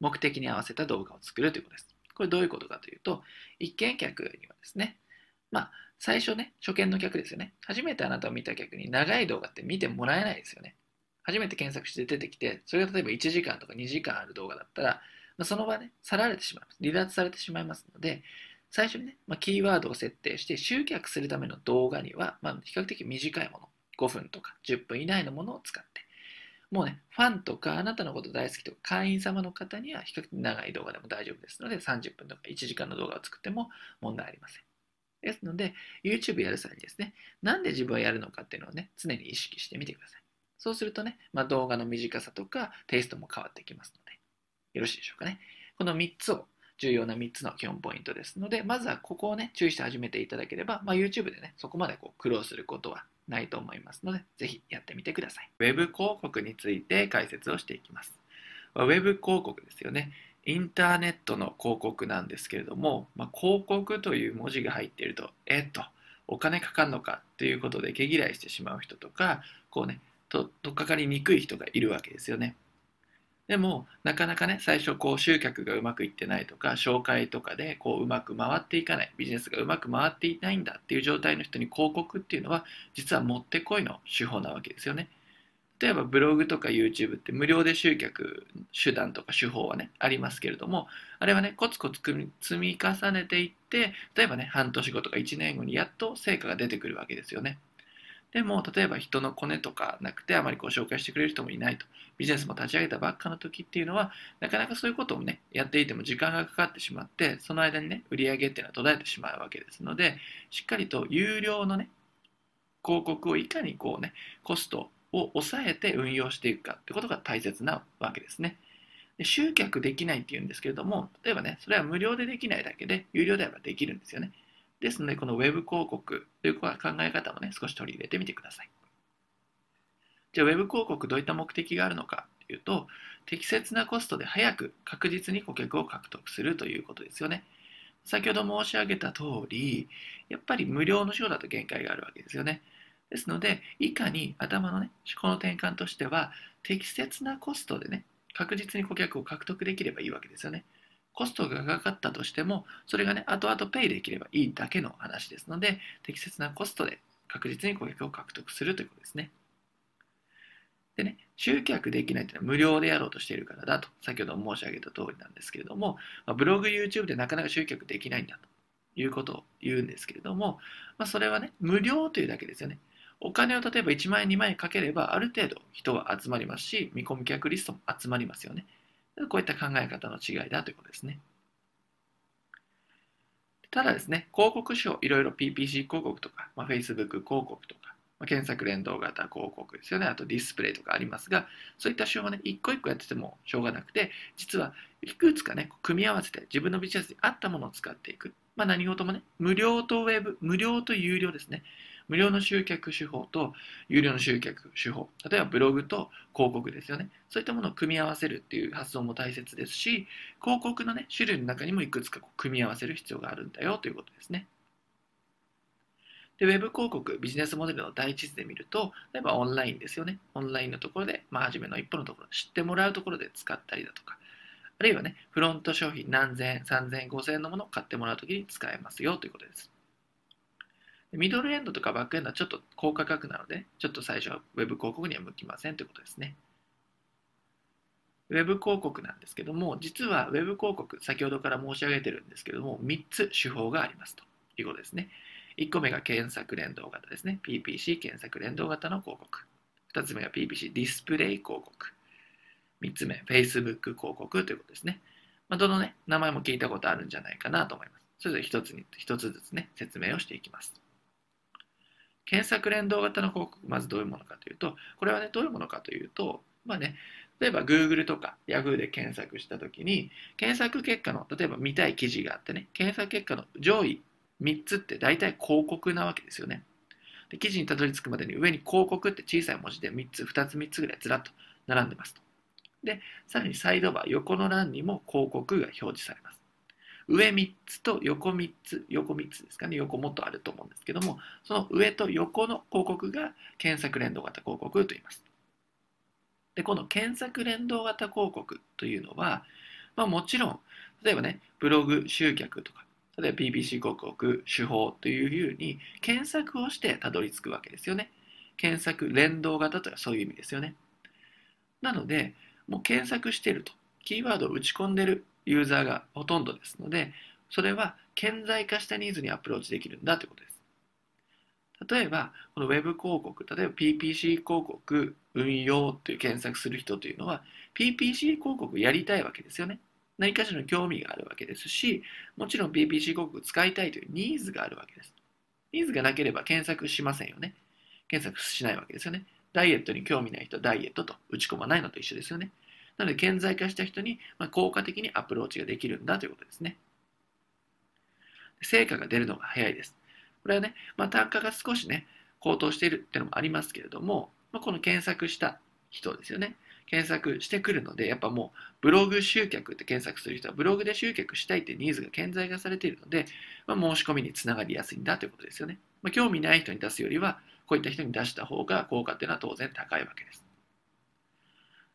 目的に合わせた動画を作るということです。これどういうことかというと、一見客にはですね、まあ、最初ね、初見の客ですよね。初めてあなたを見た客に長い動画って見てもらえないですよね。初めて検索して出てきて、それが例えば1時間とか2時間ある動画だったら、まあ、その場ね、去られてしまいます。離脱されてしまいますので、最初にね、まあ、キーワードを設定して集客するための動画には、まあ、比較的短いもの、5分とか10分以内のものを使って、もうね、ファンとかあなたのこと大好きとか会員様の方には比較的長い動画でも大丈夫ですので、30分とか1時間の動画を作っても問題ありません。ですので、YouTube やる際にですね、なんで自分はやるのかっていうのをね、常に意識してみてください。そうするとね、まあ、動画の短さとかテイストも変わってきますので、よろしいでしょうかね。この3つを、重要な3つの基本ポイントですので、まずはここをね、注意して始めていただければ、まあ、YouTube でね、そこまでこう苦労することはないと思いますので、ぜひやってみてください。Web 広告について解説をしていきます。Web 広告ですよね。インターネットの広告なんですけれども、まあ、広告という文字が入っていると、えっと、お金かかるのかっていうことで毛嫌いしてしまう人とか、こうね、と、とっかかりにくい人がいるわけですよね。でも、なかなかね、最初、こう、集客がうまくいってないとか、紹介とかで、こう、うまく回っていかない、ビジネスがうまく回っていないんだっていう状態の人に広告っていうのは、実はもってこいの手法なわけですよね。例えばブログとか YouTube って無料で集客手段とか手法はねありますけれどもあれはねコツコツ積み重ねていって例えばね半年後とか1年後にやっと成果が出てくるわけですよねでも例えば人のコネとかなくてあまりこう紹介してくれる人もいないとビジネスも立ち上げたばっかの時っていうのはなかなかそういうことをねやっていても時間がかかってしまってその間にね売り上げっていうのは途絶えてしまうわけですのでしっかりと有料のね広告をいかにこうねコストを抑えて運用していくかってことが大切なわけですね。で集客できないっていうんですけれども、例えばね、それは無料でできないだけで、有料であればできるんですよね。ですので、この Web 広告という考え方もね、少し取り入れてみてください。じゃあ、Web 広告どういった目的があるのかというと、適切なコストで早く確実に顧客を獲得するということですよね。先ほど申し上げた通り、やっぱり無料の様だと限界があるわけですよね。ですので、いかに頭のね、思考の転換としては、適切なコストでね、確実に顧客を獲得できればいいわけですよね。コストがかかったとしても、それがね、後々ペイできればいいだけの話ですので、適切なコストで確実に顧客を獲得するということですね。でね、集客できないというのは無料でやろうとしているからだと、先ほど申し上げた通りなんですけれども、まブログ、YouTube でなかなか集客できないんだということを言うんですけれども、まあ、それはね、無料というだけですよね。お金を例えば1万円2万円かければある程度人は集まりますし見込み客リストも集まりますよねこういった考え方の違いだということですねただですね広告手法いろいろ PPC 広告とか、まあ、Facebook 広告とか、まあ、検索連動型広告ですよねあとディスプレイとかありますがそういった手法はね一個一個やっててもしょうがなくて実はいくつかね組み合わせて自分のビジネスに合ったものを使っていくまあ、何事もね、無料とウェブ、無料と有料ですね。無料の集客手法と有料の集客手法、例えばブログと広告ですよね。そういったものを組み合わせるっていう発想も大切ですし、広告のね、種類の中にもいくつか組み合わせる必要があるんだよということですね。で、ウェブ広告、ビジネスモデルの第一図で見ると、例えばオンラインですよね。オンラインのところで、まあ、初めの一歩のところ、知ってもらうところで使ったりだとか、あるいはね、フロント商品何千、3000、5000のものを買ってもらうときに使えますよということです。ミドルエンドとかバックエンドはちょっと高価格なので、ちょっと最初は Web 広告には向きませんということですね。Web 広告なんですけども、実は Web 広告、先ほどから申し上げてるんですけども、3つ手法がありますということですね。1個目が検索連動型ですね。PPC 検索連動型の広告。2つ目が PPC ディスプレイ広告。3つ目、Facebook 広告ということですね。まあ、どのね、名前も聞いたことあるんじゃないかなと思います。それぞれ1つに、1つずつね、説明をしていきます。検索連動型の広告、まずどういうものかというと、これはね、どういうものかというと、まあね、例えば Google とか Yahoo で検索したときに、検索結果の、例えば見たい記事があってね、検索結果の上位3つって大体広告なわけですよね。で記事にたどり着くまでに上に広告って小さい文字で3つ、2つ、3つぐらいずらっと並んでますと。で、さらにサイドバー、横の欄にも広告が表示されます。上3つと横3つ、横3つですかね、横もっとあると思うんですけども、その上と横の広告が検索連動型広告と言います。で、この検索連動型広告というのは、まあ、もちろん、例えばね、ブログ集客とか、例えば BBC 広告、手法というふうに、検索をしてたどり着くわけですよね。検索連動型というのはそういう意味ですよね。なので、もう検索してると、キーワードを打ち込んでるユーザーがほとんどですので、それは顕在化したニーズにアプローチできるんだということです。例えば、この Web 広告、例えば PPC 広告運用という検索する人というのは、PPC 広告やりたいわけですよね。何かしらの興味があるわけですし、もちろん PPC 広告使いたいというニーズがあるわけです。ニーズがなければ検索しませんよね。検索しないわけですよね。ダイエットに興味ない人はダイエットと打ち込まないのと一緒ですよね。なので、顕在化した人に、ま効果的にアプローチができるんだということですね。成果が出るのが早いです。これはね、まあ、単価が少しね、高騰しているっていうのもありますけれども、まあ、この検索した人ですよね。検索してくるので、やっぱもうブログ集客って検索する人はブログで集客したいってニーズが顕在化されているので、まあ、申し込みにつながりやすいんだということですよね。ま興味ない人に出すよりは、こういった人に出した方が効果っていうのは当然高いわけです。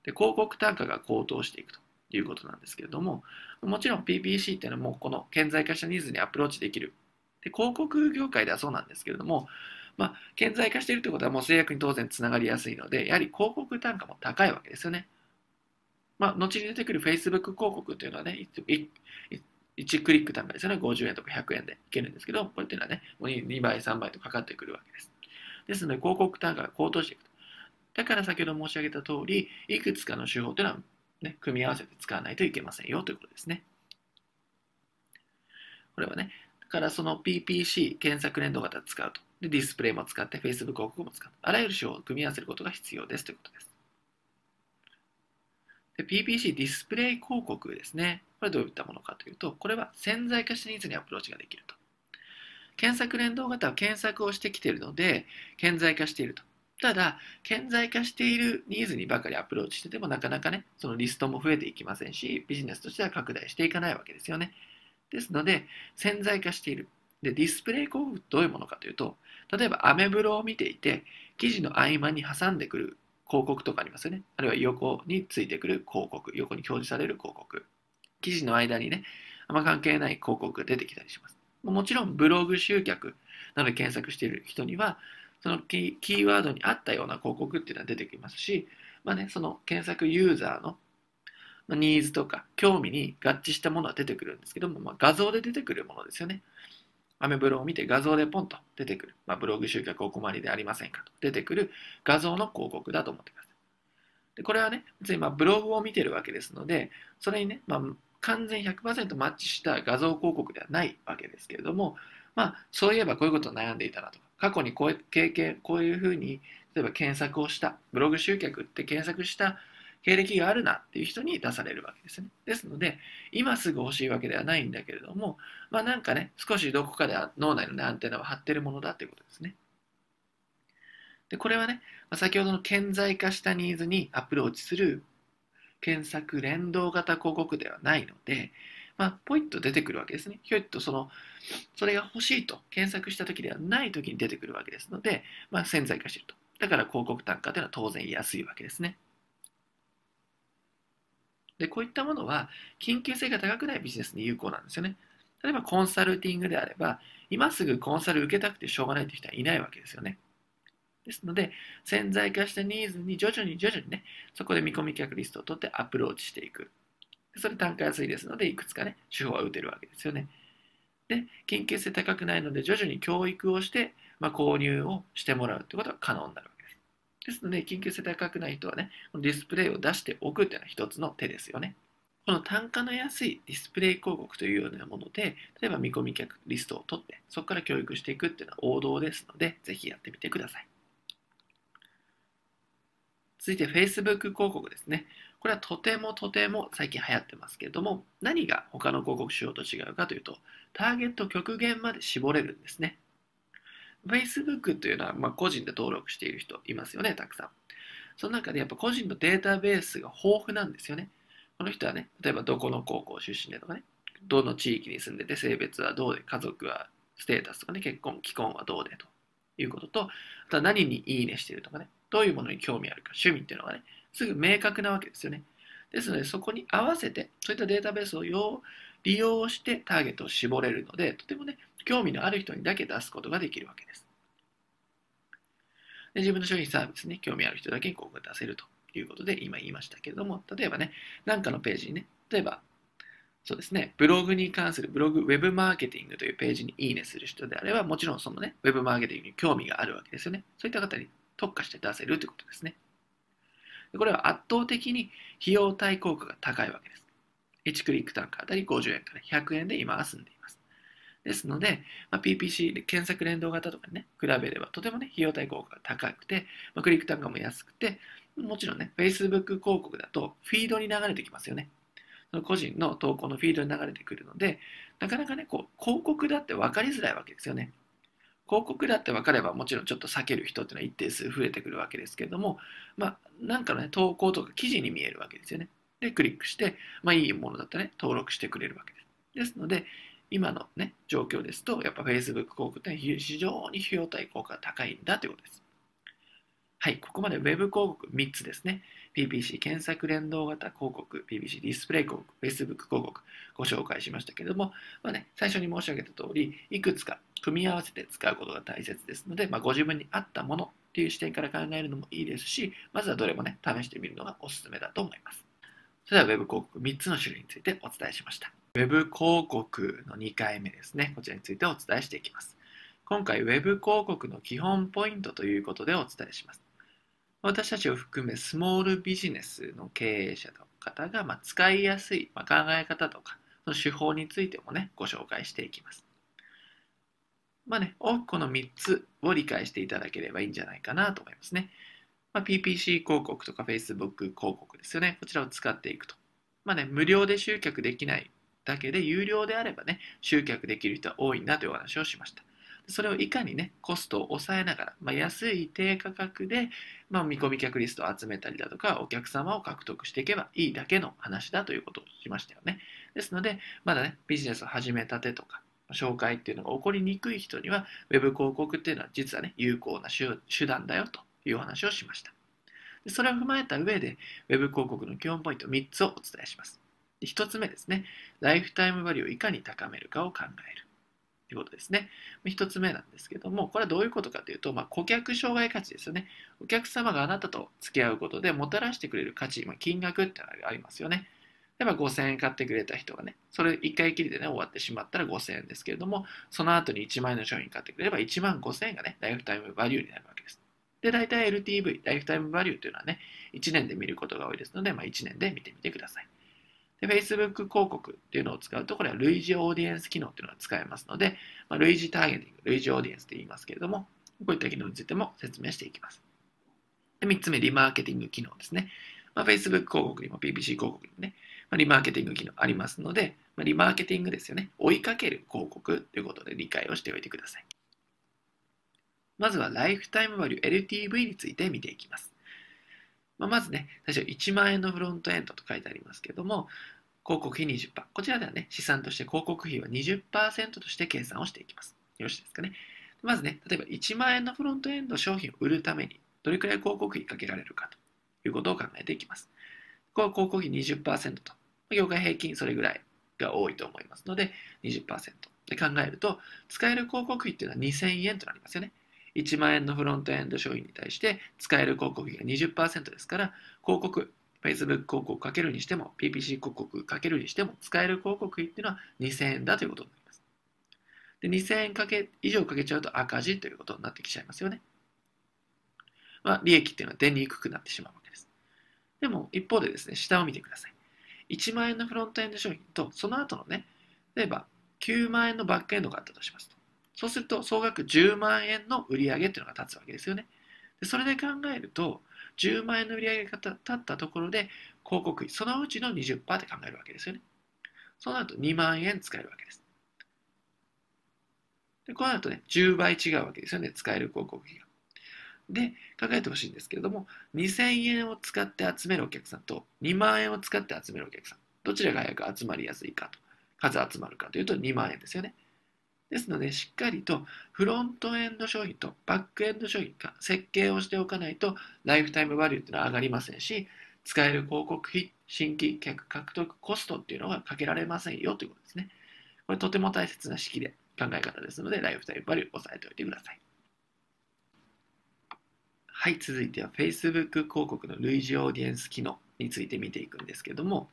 で広告単価が高騰していくということなんですけれどももちろん PPC っていうのもこの顕在化したニーズにアプローチできるで広告業界ではそうなんですけれども、まあ、顕在化しているということはもう制約に当然つながりやすいのでやはり広告単価も高いわけですよね、まあ、後に出てくる Facebook 広告というのはね1クリック単価ですよね50円とか100円でいけるんですけどこれっていうのはね2倍3倍とかかってくるわけですですので広告単価が高騰していくだから先ほど申し上げた通り、いくつかの手法というのは、ね、組み合わせて使わないといけませんよということですね。これはね、だからその PPC、検索連動型使うと。で、ディスプレイも使って、Facebook 広告も使う。あらゆる手法を組み合わせることが必要ですということです。で PPC、ディスプレイ広告ですね。これはどういったものかというと、これは潜在化したニーズにアプローチができると。検索連動型は検索をしてきているので、顕在化していると。ただ、顕在化しているニーズにばかりアプローチしてても、なかなかね、そのリストも増えていきませんし、ビジネスとしては拡大していかないわけですよね。ですので、潜在化している。で、ディスプレイ広告どういうものかというと、例えばアメブロを見ていて、記事の合間に挟んでくる広告とかありますよね。あるいは横についてくる広告、横に表示される広告。記事の間にね、あんま関係ない広告が出てきたりします。もちろんブログ集客などで検索している人には、そのキーワードに合ったような広告っていうのは出てきますし、まあね、その検索ユーザーのニーズとか興味に合致したものは出てくるんですけども、まあ、画像で出てくるものですよね。アメブロを見て画像でポンと出てくる。まあ、ブログ集客お困りでありませんかと出てくる画像の広告だと思ってください。でこれはね、別にまブログを見てるわけですので、それにね、まあ、完全100%マッチした画像広告ではないわけですけれども、まあ、そういえばこういうこと悩んでいたなとか、過去にこういう経験、こういうふうに、例えば検索をした、ブログ集客って検索した経歴があるなっていう人に出されるわけですね。ですので、今すぐ欲しいわけではないんだけれども、まあなんかね、少しどこかで脳内の、ね、アンテナを張ってるものだということですね。で、これはね、先ほどの顕在化したニーズにアプローチする検索連動型広告ではないので、まあ、ポイッと出てくるわけですね。ひょいっとその、それが欲しいと検索した時ではない時に出てくるわけですので、まあ、潜在化していると。だから広告単価というのは当然安いわけですね。で、こういったものは緊急性が高くないビジネスに有効なんですよね。例えばコンサルティングであれば、今すぐコンサル受けたくてしょうがないという人はいないわけですよね。ですので、潜在化したニーズに徐々に徐々にね、そこで見込み客リストを取ってアプローチしていく。それ単価安いですので、いくつかね、手法は打てるわけですよね。で、緊急性高くないので、徐々に教育をして、まあ、購入をしてもらうということが可能になるわけです。ですので、緊急性高くない人はね、このディスプレイを出しておくというのは一つの手ですよね。この単価の安いディスプレイ広告というようなもので、例えば見込み客リストを取って、そこから教育していくっていうのは王道ですので、ぜひやってみてください。続いて Facebook 広告ですね。これはとてもとても最近流行ってますけれども、何が他の広告仕様と違うかというと、ターゲット極限まで絞れるんですね。Facebook というのは、ま個人で登録している人いますよね、たくさん。その中でやっぱ個人のデータベースが豊富なんですよね。この人はね、例えばどこの高校出身でとかね、どの地域に住んでて、性別はどうで、家族はステータスとかね、結婚、既婚はどうでということと、あとは何にいいねしているとかね、どういうものに興味あるか、趣味っていうのがね、すぐ明確なわけですよね。ですので、そこに合わせて、そういったデータベースを利用してターゲットを絞れるので、とてもね、興味のある人にだけ出すことができるわけです。で自分の商品サービスに、ね、興味ある人だけに広告を出せるということで、今言いましたけれども、例えばね、なんかのページにね、例えば、そうですね、ブログに関するブログ、ウェブマーケティングというページにいいねする人であれば、もちろんそのね、ウェブマーケティングに興味があるわけですよね。そういった方に特化して出せるということですね。これは圧倒的に費用対効果が高いわけです。1クリック単価あたり50円から100円で今は済んでいます。ですので、まあ、PPC、で検索連動型とかにね、比べればとてもね、費用対効果が高くて、まあ、クリック単価も安くて、もちろんね、Facebook 広告だとフィードに流れてきますよね。その個人の投稿のフィードに流れてくるので、なかなかね、こう、広告だって分かりづらいわけですよね。広告だって分かればもちろんちょっと避ける人っていうのは一定数増えてくるわけですけれども、まあ、なんかのね、投稿とか記事に見えるわけですよね。で、クリックして、まあ、いいものだったらね、登録してくれるわけです。ですので、今のね、状況ですと、やっぱ Facebook 広告って非常に費用対効果が高いんだということです。はい、ここまで Web 広告3つですね。PPC 検索連動型広告、PPC ディスプレイ広告、Facebook 広告ご紹介しましたけれども、まあね、最初に申し上げた通り、いくつか組み合わせて使うことが大切ですので、まあ、ご自分に合ったものっていう視点から考えるのもいいですし、まずはどれもね、試してみるのがおすすめだと思います。それでは Web 広告3つの種類についてお伝えしました。Web 広告の2回目ですね。こちらについてお伝えしていきます。今回 Web 広告の基本ポイントということでお伝えします。私たちを含めスモールビジネスの経営者の方が、ま使いやすい、ま考え方とかその手法についてもねご紹介していきます。まあね、この3つを理解していただければいいんじゃないかなと思いますね。まあ、PPC 広告とか Facebook 広告ですよね。こちらを使っていくと。まあね、無料で集客できないだけで、有料であればね、集客できる人は多いんだというお話をしました。それをいかにね、コストを抑えながら、まあ、安い低価格で、まあ、見込み客リストを集めたりだとか、お客様を獲得していけばいいだけの話だということをしましたよね。ですので、まだね、ビジネスを始めたてとか、紹介っていうのが起こりにくい人には、web 広告っていうのは実はね、有効な手段だよというお話をしました。それを踏まえた上で、web 広告の基本ポイント3つをお伝えします。1つ目ですね、ライフタイムバリューをいかに高めるかを考える。ということですね。1つ目なんですけども、これはどういうことかというと、まあ、顧客障害価値ですよね。お客様があなたと付き合うことでもたらしてくれる価値、まあ、金額ってありますよね。例えば5000円買ってくれた人がね、それ1回きりでね、終わってしまったら5000円ですけれども、その後に1万円の商品買ってくれれば1万5000円がね、ライフタイムバリューになるわけです。で、大体 LTV、ライフタイムバリューというのはね、1年で見ることが多いですので、まあ、1年で見てみてください。で、Facebook 広告っていうのを使うと、これは類似オーディエンス機能っていうのが使えますので、まあ、類似ターゲティング、類似オーディエンスって言いますけれども、こういった機能についても説明していきます。で、3つ目、リマーケティング機能ですね。まあ、Facebook 広告にも PPC 広告にもね、まリマーケティング機能ありますので、まリマーケティングですよね。追いかける広告ということで理解をしておいてください。まずはライフタイムバリュー LTV について見ていきます。まあ、まずね、最初1万円のフロントエンドと書いてありますけども、広告費20%。こちらではね、資産として広告費は20%として計算をしていきます。よろしいですかね。まずね、例えば1万円のフロントエンド商品を売るために、どれくらい広告費かけられるかということを考えていきます。これは広告費20%と。業界平均それぐらいが多いと思いますので20%で考えると使える広告費っていうのは2000円となりますよね1万円のフロントエンド商品に対して使える広告費が20%ですから広告 Facebook 広告かけるにしても PPC 広告かけるにしても使える広告費っていうのは2000円だということになりますで2000円かけ以上かけちゃうと赤字ということになってきちゃいますよねまあ利益っていうのは出にくくなってしまうわけですでも一方でですね、下を見てください。1万円のフロントエンド商品と、その後のね、例えば9万円のバックエンドがあったとしますと。そうすると、総額10万円の売り上げっていうのが立つわけですよね。でそれで考えると、10万円の売り上げが立ったところで、広告費、そのうちの20%って考えるわけですよね。そうなると2万円使えるわけです。でこうなるとね、10倍違うわけですよね、使える広告費が。で考えてほしいんですけれども2000円を使って集めるお客さんと2万円を使って集めるお客さんどちらが早く集まりやすいかと数集まるかというと2万円ですよねですのでしっかりとフロントエンド商品とバックエンド商品か設計をしておかないとライフタイムバリューというのは上がりませんし使える広告費新規客獲得コストっていうのがかけられませんよということですねこれとても大切な式で考え方ですのでライフタイムバリュー押さえておいてくださいはい、続いては Facebook 広告の類似オーディエンス機能について見ていくんですけども、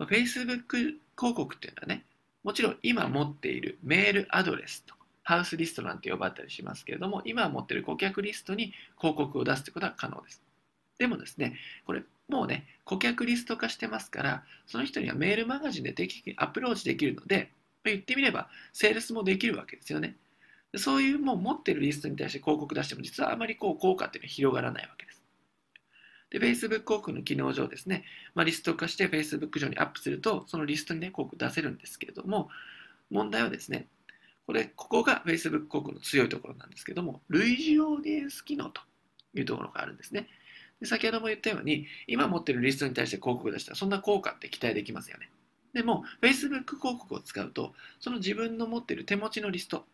Facebook 広告っていうのはね、もちろん今持っているメールアドレスとハウスリストなんて呼ばれたりしますけれども、今持っている顧客リストに広告を出すということは可能です。でもですね、これもうね、顧客リスト化してますから、その人にはメールマガジンでアプローチできるので、言ってみればセールスもできるわけですよね。そういうもう持ってるリストに対して広告出しても実はあまりこう効果っていうのは広がらないわけです。で、Facebook 広告の機能上ですね、まあ、リスト化して Facebook 上にアップすると、そのリストにね、広告出せるんですけれども、問題はですね、これ、ここが Facebook 広告の強いところなんですけども、類似オーディエンス機能というところがあるんですね。で先ほども言ったように、今持ってるリストに対して広告出したら、そんな効果って期待できますよね。でも、Facebook 広告を使うと、その自分の持ってる手持ちのリスト、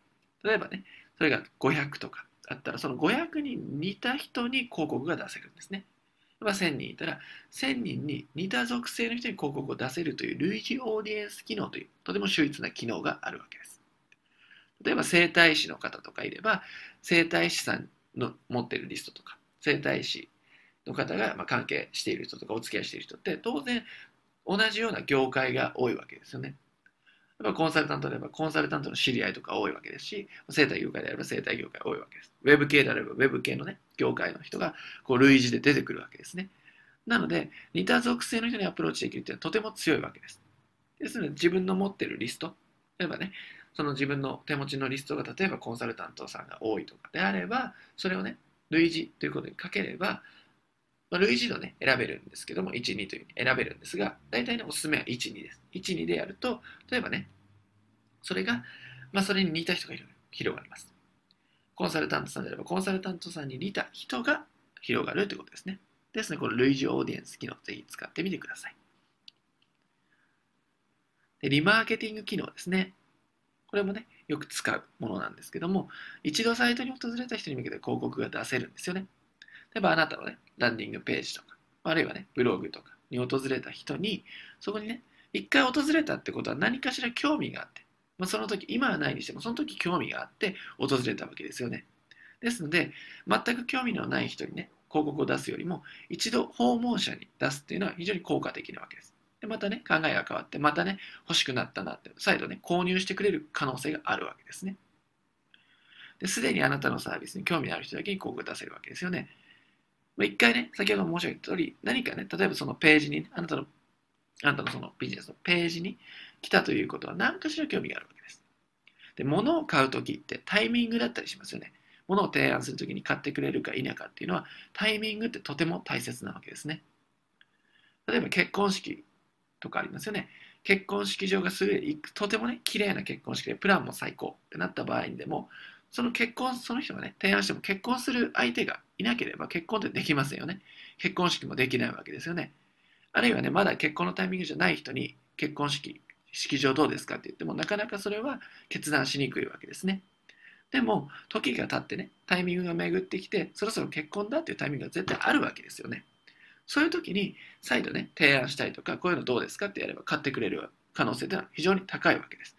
例えばね、それが500とかあったら、その500に似た人に広告が出せるんですね。まあ、1000人いたら、1000人に似た属性の人に広告を出せるという類似オーディエンス機能という、とても秀逸な機能があるわけです。例えば、整体師の方とかいれば、整体師さんの持ってるリストとか、整体師の方がま関係している人とかお付き合いしている人って当然同じような業界が多いわけですよね。やっぱコンサルタントであればコンサルタントの知り合いとか多いわけですし、生態業界であれば生態業界多いわけです。ウェブ系であればウェブ系のね、業界の人がこう類似で出てくるわけですね。なので、似た属性の人にアプローチできるっていうのはとても強いわけです。ですので、自分の持ってるリスト、例えばね、その自分の手持ちのリストが例えばコンサルタントさんが多いとかであれば、それをね、類似ということにかければ、まあ、類似度ね、選べるんですけども、1、2というふうに選べるんですが、大体ね、おすすめは1、2です。1、2でやると、例えばね、それが、まあ、それに似た人が広がります。コンサルタントさんであれば、コンサルタントさんに似た人が広がるということですね。ですね、この類似オーディエンス機能、ぜひ使ってみてください。でリマーケティング機能ですね。これもね、よく使うものなんですけども、一度サイトに訪れた人に向けて広告が出せるんですよね。例えばあなたのね、ランディングページとか、あるいはね、ブログとかに訪れた人に、そこにね、一回訪れたってことは何かしら興味があって、まあ、その時、今はないにしても、その時興味があって訪れたわけですよね。ですので、全く興味のない人にね、広告を出すよりも、一度訪問者に出すっていうのは非常に効果的なわけです。で、またね、考えが変わって、またね、欲しくなったなって、再度ね、購入してくれる可能性があるわけですね。すでにあなたのサービスに興味のある人だけに広告を出せるわけですよね。ま一回ね、先ほど申し上げた通り、何かね、例えばそのページに、ね、あなたの、あなたのそのビジネスのページに来たということは何かしら興味があるわけです。で、物を買うときってタイミングだったりしますよね。物を提案するときに買ってくれるか否かっていうのは、タイミングってとても大切なわけですね。例えば結婚式とかありますよね。結婚式場がすぐとてもね、綺麗な結婚式で、プランも最高ってなった場合にでも、その結婚、その人がね、提案しても結婚する相手がいなければ結婚ってできませんよね。結婚式もできないわけですよね。あるいはね、まだ結婚のタイミングじゃない人に結婚式、式場どうですかって言っても、なかなかそれは決断しにくいわけですね。でも、時が経ってね、タイミングが巡ってきて、そろそろ結婚だっていうタイミングが絶対あるわけですよね。そういう時に、再度ね、提案したいとか、こういうのどうですかってやれば買ってくれる可能性というのは非常に高いわけです。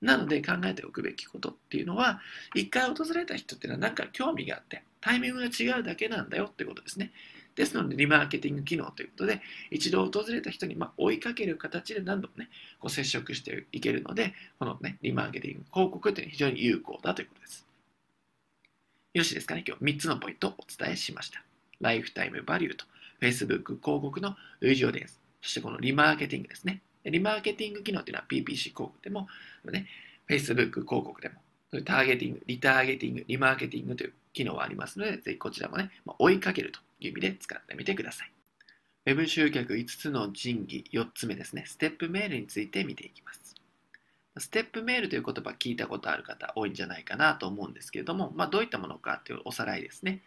なので考えておくべきことっていうのは、一回訪れた人っていうのはなんか興味があって、タイミングが違うだけなんだよってことですね。ですので、リマーケティング機能ということで、一度訪れた人にま追いかける形で何度もね、こう接触していけるので、このね、リマーケティング広告っていうのは非常に有効だということです。よろしいですかね、今日3つのポイントをお伝えしました。ライフタイムバリューと Facebook 広告の類似オーデンス、そしてこのリマーケティングですね。リマーケティング機能というのは PPC 広告でも、ね、Facebook 広告でも、ターゲティング、リターゲティング、リマーケティングという機能はありますので、ぜひこちらもね、追いかけるという意味で使ってみてください。Web 集客5つの神器、4つ目ですね、ステップメールについて見ていきます。ステップメールという言葉聞いたことある方多いんじゃないかなと思うんですけれども、まあ、どういったものかというおさらいですね。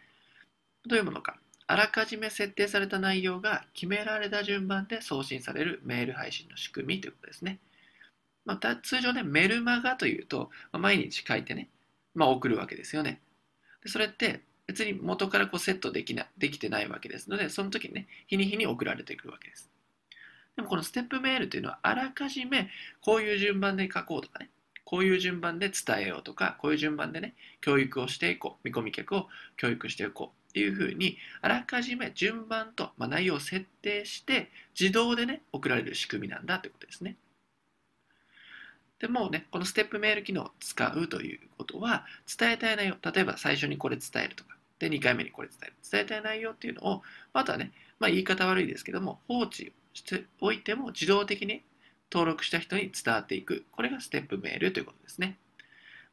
どういうものか。あらかじめ設定された内容が決められた順番で送信されるメール配信の仕組みということですね。また通常ね、メルマガというと、ま毎日書いてね、まあ、送るわけですよね。でそれって別に元からこうセットできなできてないわけですので、その時にね、日に日に送られてくるわけです。でもこのステップメールというのは、あらかじめこういう順番で書こうとかね、こういう順番で伝えようとか、こういう順番でね、教育をしていこう、見込み客を教育していこうっていうふうにあらかじめ順番と、まあ、内容を設定して自動でね送られる仕組みなんだということですね。でもうね、このステップメール機能を使うということは、伝えたい内容、例えば最初にこれ伝えるとか、で、2回目にこれ伝える、伝えたい内容っていうのを、あとはね、まあ、言い方悪いですけども、放置しておいても自動的に登録した人に伝わっていく。これがステップメールということですね。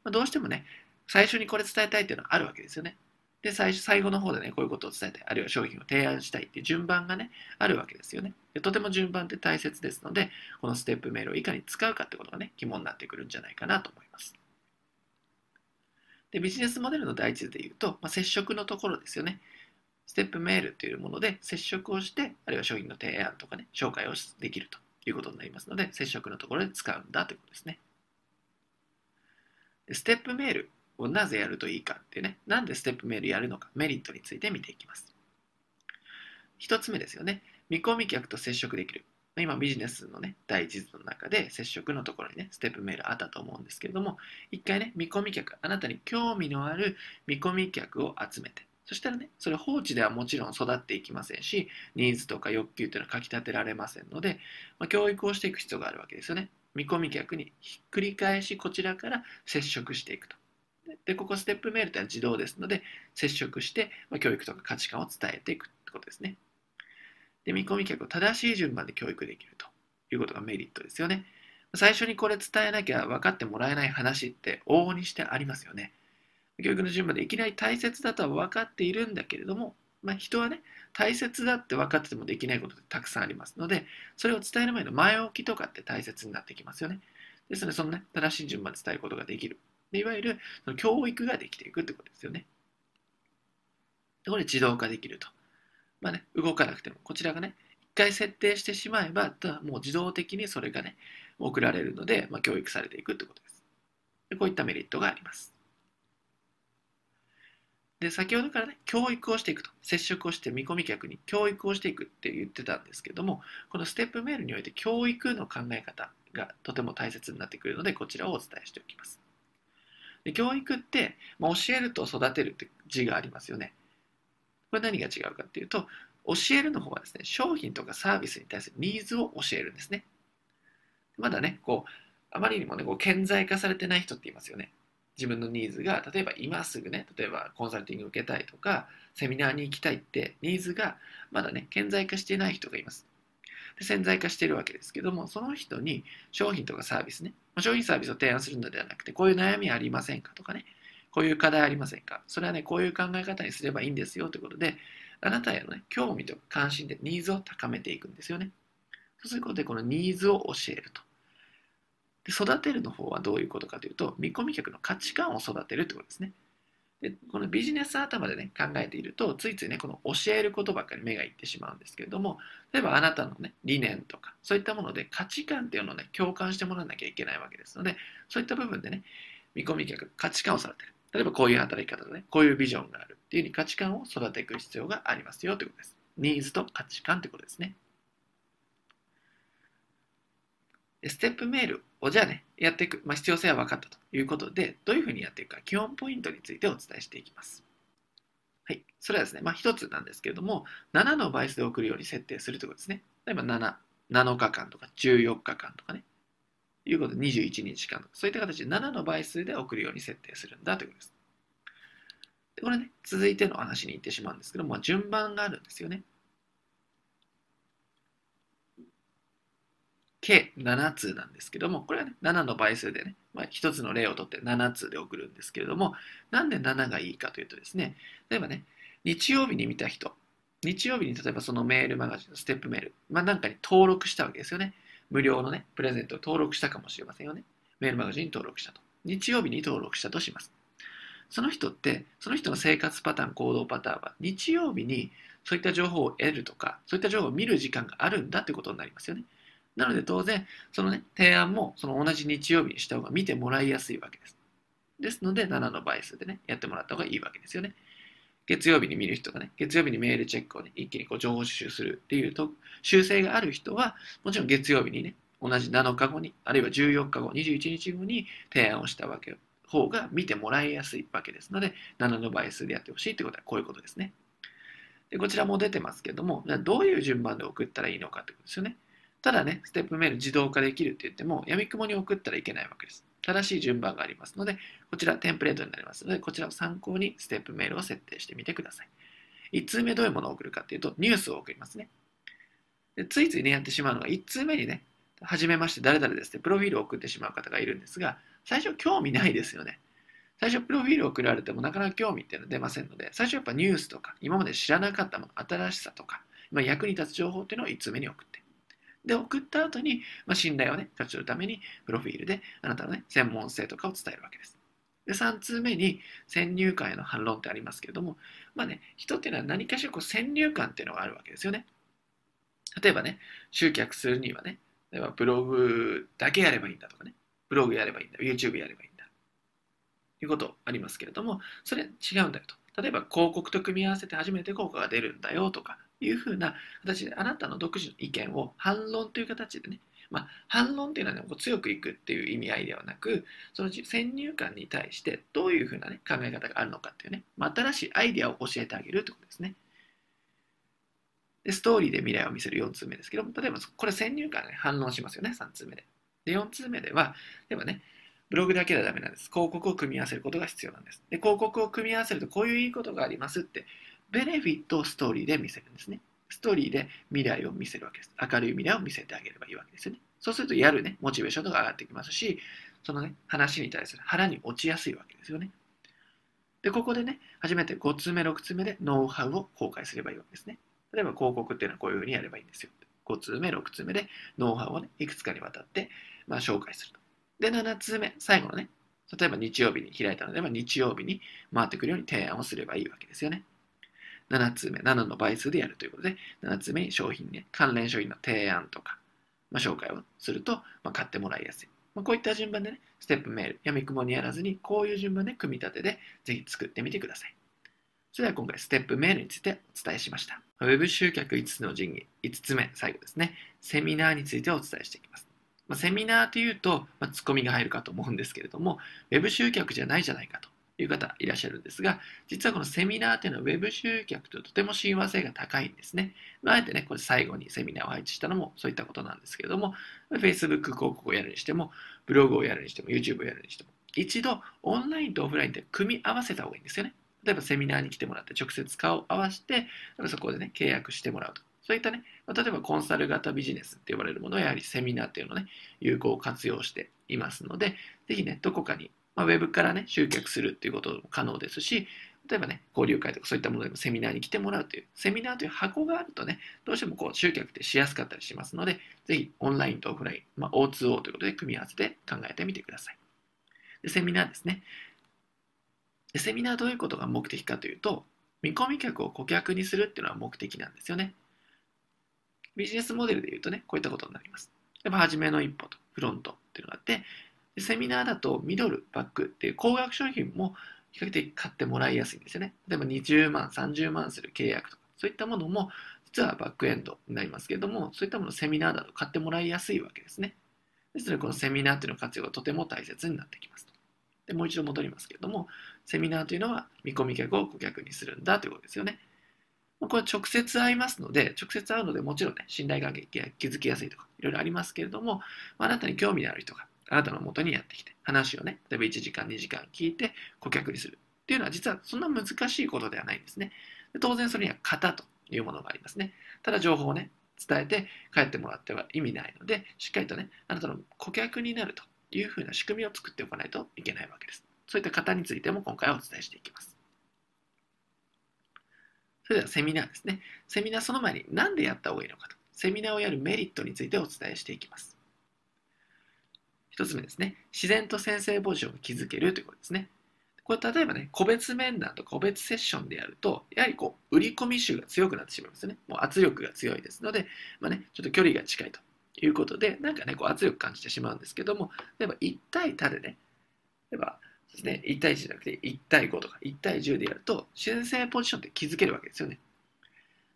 まどうしてもね、最初にこれ伝えたいっていうのはあるわけですよね。で、最初、最後の方でね、こういうことを伝えたい、あるいは商品を提案したいって順番がね、あるわけですよね。でとても順番って大切ですので、このステップメールをいかに使うかってことがね、肝になってくるんじゃないかなと思います。で、ビジネスモデルの第一で言うと、まあ、接触のところですよね。ステップメールというもので接触をして、あるいは商品の提案とかね、紹介をできるということになりますので、接触のところで使うんだということですね。でステップメールをなぜやるといいかっていうね、なんでステップメールやるのか、メリットについて見ていきます。1つ目ですよね、見込み客と接触できる。今ビジネスのね、第一図の中で接触のところにね、ステップメールあったと思うんですけれども、一回ね、見込み客、あなたに興味のある見込み客を集めて、そしたらね、それ放置ではもちろん育っていきませんし、ニーズとか欲求というのはかきたてられませんので、まあ、教育をしていく必要があるわけですよね。見込み客にひっくり返し、こちらから接触していくと。で、ここステップメールというのは自動ですので、接触して、ま教育とか価値観を伝えていくってことですね。で、見込み客を正しい順番で教育できるということがメリットですよね。最初にこれ伝えなきゃ分かってもらえない話って往々にしてありますよね。教育の順番でいきなり大切だとは分かっているんだけれども、まあ、人はね、大切だって分かっててもできないことってたくさんありますので、それを伝える前の前置きとかって大切になってきますよね。ですので、そのね、正しい順番で伝えることができるいわゆる教育ができていくってことですよね。これ自動化できると。まあね、動かなくても、こちらがね、一回設定してしまえば、もう自動的にそれがね、送られるので、まあ、教育されていくってことです。でこういったメリットがあります。で、先ほどからね、教育をしていくと、接触をして見込み客に教育をしていくって言ってたんですけども、このステップメールにおいて教育の考え方がとても大切になってくるので、こちらをお伝えしておきます。で教育って、まあ、教えると育てるって字がありますよね。これ何が違うかっていうと、教えるの方はですね、商品とかサービスに対するニーズを教えるんですね。まだね、こう、あまりにもね、こう顕在化されてない人っていますよね。自分のニーズが、例えば今すぐね、例えばコンサルティング受けたいとか、セミナーに行きたいってニーズがまだね、顕在化してない人がいます。潜在化しているわけですけども、その人に商品とかサービスね、商品サービスを提案するのではなくて、こういう悩みありませんかとかね、こういう課題ありませんかそれはね、こういう考え方にすればいいんですよということで、あなたへのね、興味とか関心でニーズを高めていくんですよね。そうすることで、このニーズを教えると。で育てるの方はどういうことかというと、見込み客の価値観を育てるってことですね。でこのビジネス頭でね考えているとついついねこの教えることばっかり目がいってしまうんですけれども例えばあなたのね理念とかそういったもので価値観っていうのをね共感してもらわなきゃいけないわけですのでそういった部分でね見込み客価値観をされてる例えばこういう働き方でねこういうビジョンがあるっていうふうに価値観を育てていく必要がありますよということですニーズと価値観ということですねステップメールをじゃあね、やっていく、まあ、必要性は分かったということで、どういうふうにやっていくか、基本ポイントについてお伝えしていきます。はい、それはですね、まあ、1つなんですけれども、7の倍数で送るように設定するということですね。例えば7、7日間とか14日間とかね、いうことで21日間とか、そういった形で7の倍数で送るように設定するんだということです。でこれね、続いての話に行ってしまうんですけども、まあ、順番があるんですよね。計7通なんですけども、これはね、7の倍数でね、まあ、1つの例をとって7通で送るんですけれども、なんで7がいいかというとですね、例えばね、日曜日に見た人、日曜日に例えばそのメールマガジンのステップメール、まあ、なんかに登録したわけですよね。無料のね、プレゼントを登録したかもしれませんよね。メールマガジンに登録したと。日曜日に登録したとします。その人って、その人の生活パターン、行動パターンは、日曜日にそういった情報を得るとか、そういった情報を見る時間があるんだということになりますよね。なので当然、そのね、提案もその同じ日曜日にした方が見てもらいやすいわけです。ですので、7の倍数でね、やってもらった方がいいわけですよね。月曜日に見る人がね、月曜日にメールチェックをね、一気にこう情報収集するっていうと修正がある人は、もちろん月曜日にね、同じ7日後に、あるいは14日後、21日後に提案をしたわけ方が見てもらいやすいわけですので、7の倍数でやってほしいということはこういうことですね。でこちらも出てますけども、どういう順番で送ったらいいのかということですよね。ただね、ステップメール自動化できるって言っても、やみくもに送ったらいけないわけです。正しい順番がありますので、こちらテンプレートになりますので、こちらを参考にステップメールを設定してみてください。1通目どういうものを送るかっていうと、ニュースを送りますね。でついついね、やってしまうのが、1通目にね、はじめまして誰々ですってプロフィールを送ってしまう方がいるんですが、最初興味ないですよね。最初プロフィールを送られてもなかなか興味っていうのは出ませんので、最初やっぱニュースとか、今まで知らなかったもの、新しさとか、ま役に立つ情報っていうのを1通目に送る。で、送った後に、まあ、信頼をね、勝ち取るために、プロフィールで、あなたのね、専門性とかを伝えるわけです。で、3通目に、先入観への反論ってありますけれども、まあね、人っていうのは何かしらこう先入観っていうのがあるわけですよね。例えばね、集客するにはね、例えばブログだけやればいいんだとかね、ブログやればいいんだ、YouTube やればいいんだ、いうことありますけれども、それ違うんだよと。例えば広告と組み合わせて初めて効果が出るんだよとか、いうふうな形であなたの独自の意見を反論という形でね、まあ、反論というのは、ね、強くいくっていう意味合いではなくその先入観に対してどういうふうな、ね、考え方があるのかっていうね、まあ、新しいアイデアを教えてあげるってことですね。でストーリーで未来を見せる4通目ですけども例えばこれ先入観で、ね、反論しますよね3通目で。で4通目では例えばねブログだけではダメなんです。広告を組み合わせることが必要なんです。で、広告を組み合わせるとこういういいことがありますってベネフィットをストーリーで見せるんですね。ストーリーで未来を見せるわけです。明るい未来を見せてあげればいいわけですよね。そうするとやるね、モチベーションとか上がってきますし、そのね、話に対する腹に落ちやすいわけですよね。で、ここでね、初めて5つ目、6つ目でノウハウを公開すればいいわけですね。例えば広告っていうのはこういうふうにやればいいんですよ。5つ目、6つ目でノウハウをね、いくつかにわたって、まあ、紹介すると。で、7つ目、最後のね、例えば日曜日に開いたので、まあ、日曜日に回ってくるように提案をすればいいわけですよね。7つ目、7の倍数でやるということで、7つ目に商品ね、関連商品の提案とか、まあ、紹介をすると、まあ、買ってもらいやすい。まあ、こういった順番でね、ステップメール、やみくもにやらずに、こういう順番で組み立てで、ぜひ作ってみてください。それでは今回、ステップメールについてお伝えしました。Web 集客5つの神器、5つ目、最後ですね、セミナーについてお伝えしていきます。まあ、セミナーというと、まあ、ツッコミが入るかと思うんですけれども、Web 集客じゃないじゃないかと。いう方いらっしゃるんですが、実はこのセミナーというのは Web 集客ととても親和性が高いんですね。あ、あえてね、これ最後にセミナーを配置したのもそういったことなんですけれども、Facebook 広告をやるにしても、ブログをやるにしても、YouTube をやるにしても、一度オンラインとオフラインで組み合わせた方がいいんですよね。例えばセミナーに来てもらって直接顔を合わせて、そこでね、契約してもらうと。そういったね、例えばコンサル型ビジネスって呼ばれるものはやはりセミナーっていうのをね、有効活用していますので、ぜひね、どこかにまあ、ウェブからね、集客するっていうことも可能ですし、例えばね、交流会とかそういったものでもセミナーに来てもらうという、セミナーという箱があるとね、どうしてもこう集客ってしやすかったりしますので、ぜひオンラインとオフライン、まあ、O2O ということで組み合わせて考えてみてください。でセミナーですねで。セミナーどういうことが目的かというと、見込み客を顧客にするっていうのは目的なんですよね。ビジネスモデルで言うとね、こういったことになります。やっぱ初めの一歩とフロントっていうのがあって、セミナーだとミドル、バックっていう高額商品も比較的買ってもらいやすいんですよね。例えば20万、30万する契約とか、そういったものも実はバックエンドになりますけれども、そういったものセミナーだと買ってもらいやすいわけですね。ですので、このセミナーというの活用がとても大切になってきますと。でもう一度戻りますけれども、セミナーというのは見込み客を顧客にするんだということですよね。これは直接会いますので、直接会うのでもちろんね、信頼関係が築きやすいとか、いろいろありますけれども、あなたに興味のある人があなたの元にやってきて、話をね、例えば1時間、2時間聞いて顧客にするっていうのは実はそんな難しいことではないんですね。で当然それには型というものがありますね。ただ情報をね、伝えて帰ってもらっては意味ないので、しっかりとね、あなたの顧客になるというふうな仕組みを作っておかないといけないわけです。そういった型についても今回はお伝えしていきます。それではセミナーですね。セミナーその前に何でやった方がいいのかと。セミナーをやるメリットについてお伝えしていきます。1つ目ですね、自然と先生ポジションを築けるということですね。これ例えばね、個別面談と個別セッションでやると、やはりこう、売り込み集が強くなってしまいますね。もう圧力が強いですので、まあね、ちょっと距離が近いということで、なんかね、こう圧力感じてしまうんですけども、例えば1対他でね、例えばですね、1対1じゃなくて1対5とか1対10でやると、先生ポジションって築けるわけですよね。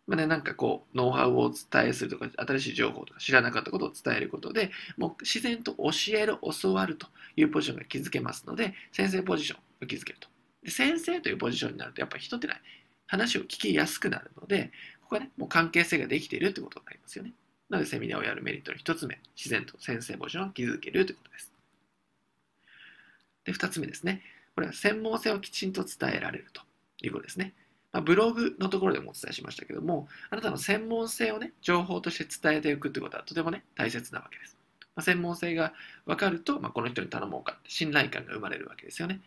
まあね、なんかこう、ノウハウをお伝えするとか、新しい情報とか、知らなかったことを伝えることで、もう自然と教える、教わるというポジションが築けますので、先生ポジションを築けると。で先生というポジションになると、やっぱり人ってない、話を聞きやすくなるので、ここはね、もう関係性ができているってことになりますよね。なので、セミナーをやるメリットの一つ目、自然と先生ポジションを築けるということです。で、二つ目ですね。これは専門性をきちんと伝えられるということですね。まあ、ブログのところでもお伝えしましたけども、あなたの専門性をね、情報として伝えていくってことはとてもね、大切なわけです。まあ、専門性が分かると、まあ、この人に頼もうか信頼感が生まれるわけですよね。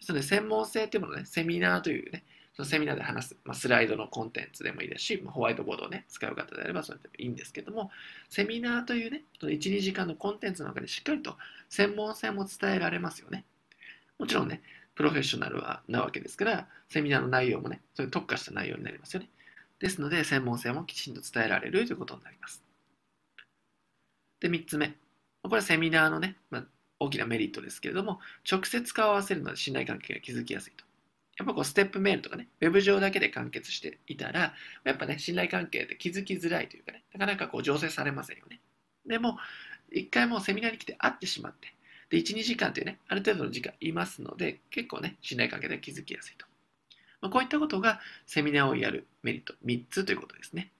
ですので、専門性っていうものね、セミナーというね、そのセミナーで話す、まあ、スライドのコンテンツでもいいですし、まあ、ホワイトボードをね、使う方であればそれでもいいんですけども、セミナーというね、その1、2時間のコンテンツの中でしっかりと専門性も伝えられますよね。もちろんね、プロフェッショナルはなわけですから、セミナーの内容もね、それ特化した内容になりますよね。ですので、専門性もきちんと伝えられるということになります。で、3つ目。これはセミナーのね、まあ、大きなメリットですけれども、直接顔を合わせるので信頼関係が築きやすいと。やっぱこうステップメールとかね、ウェブ上だけで完結していたら、やっぱね、信頼関係って気づきづらいというかね、なかなかこう醸成されませんよね。でも、一回もうセミナーに来て会ってしまって、で、1、2時間というね、ある程度の時間いますので、結構ね、信頼関係で築きやすいと。まあ、こういったことがセミナーをやるメリット3つということですね。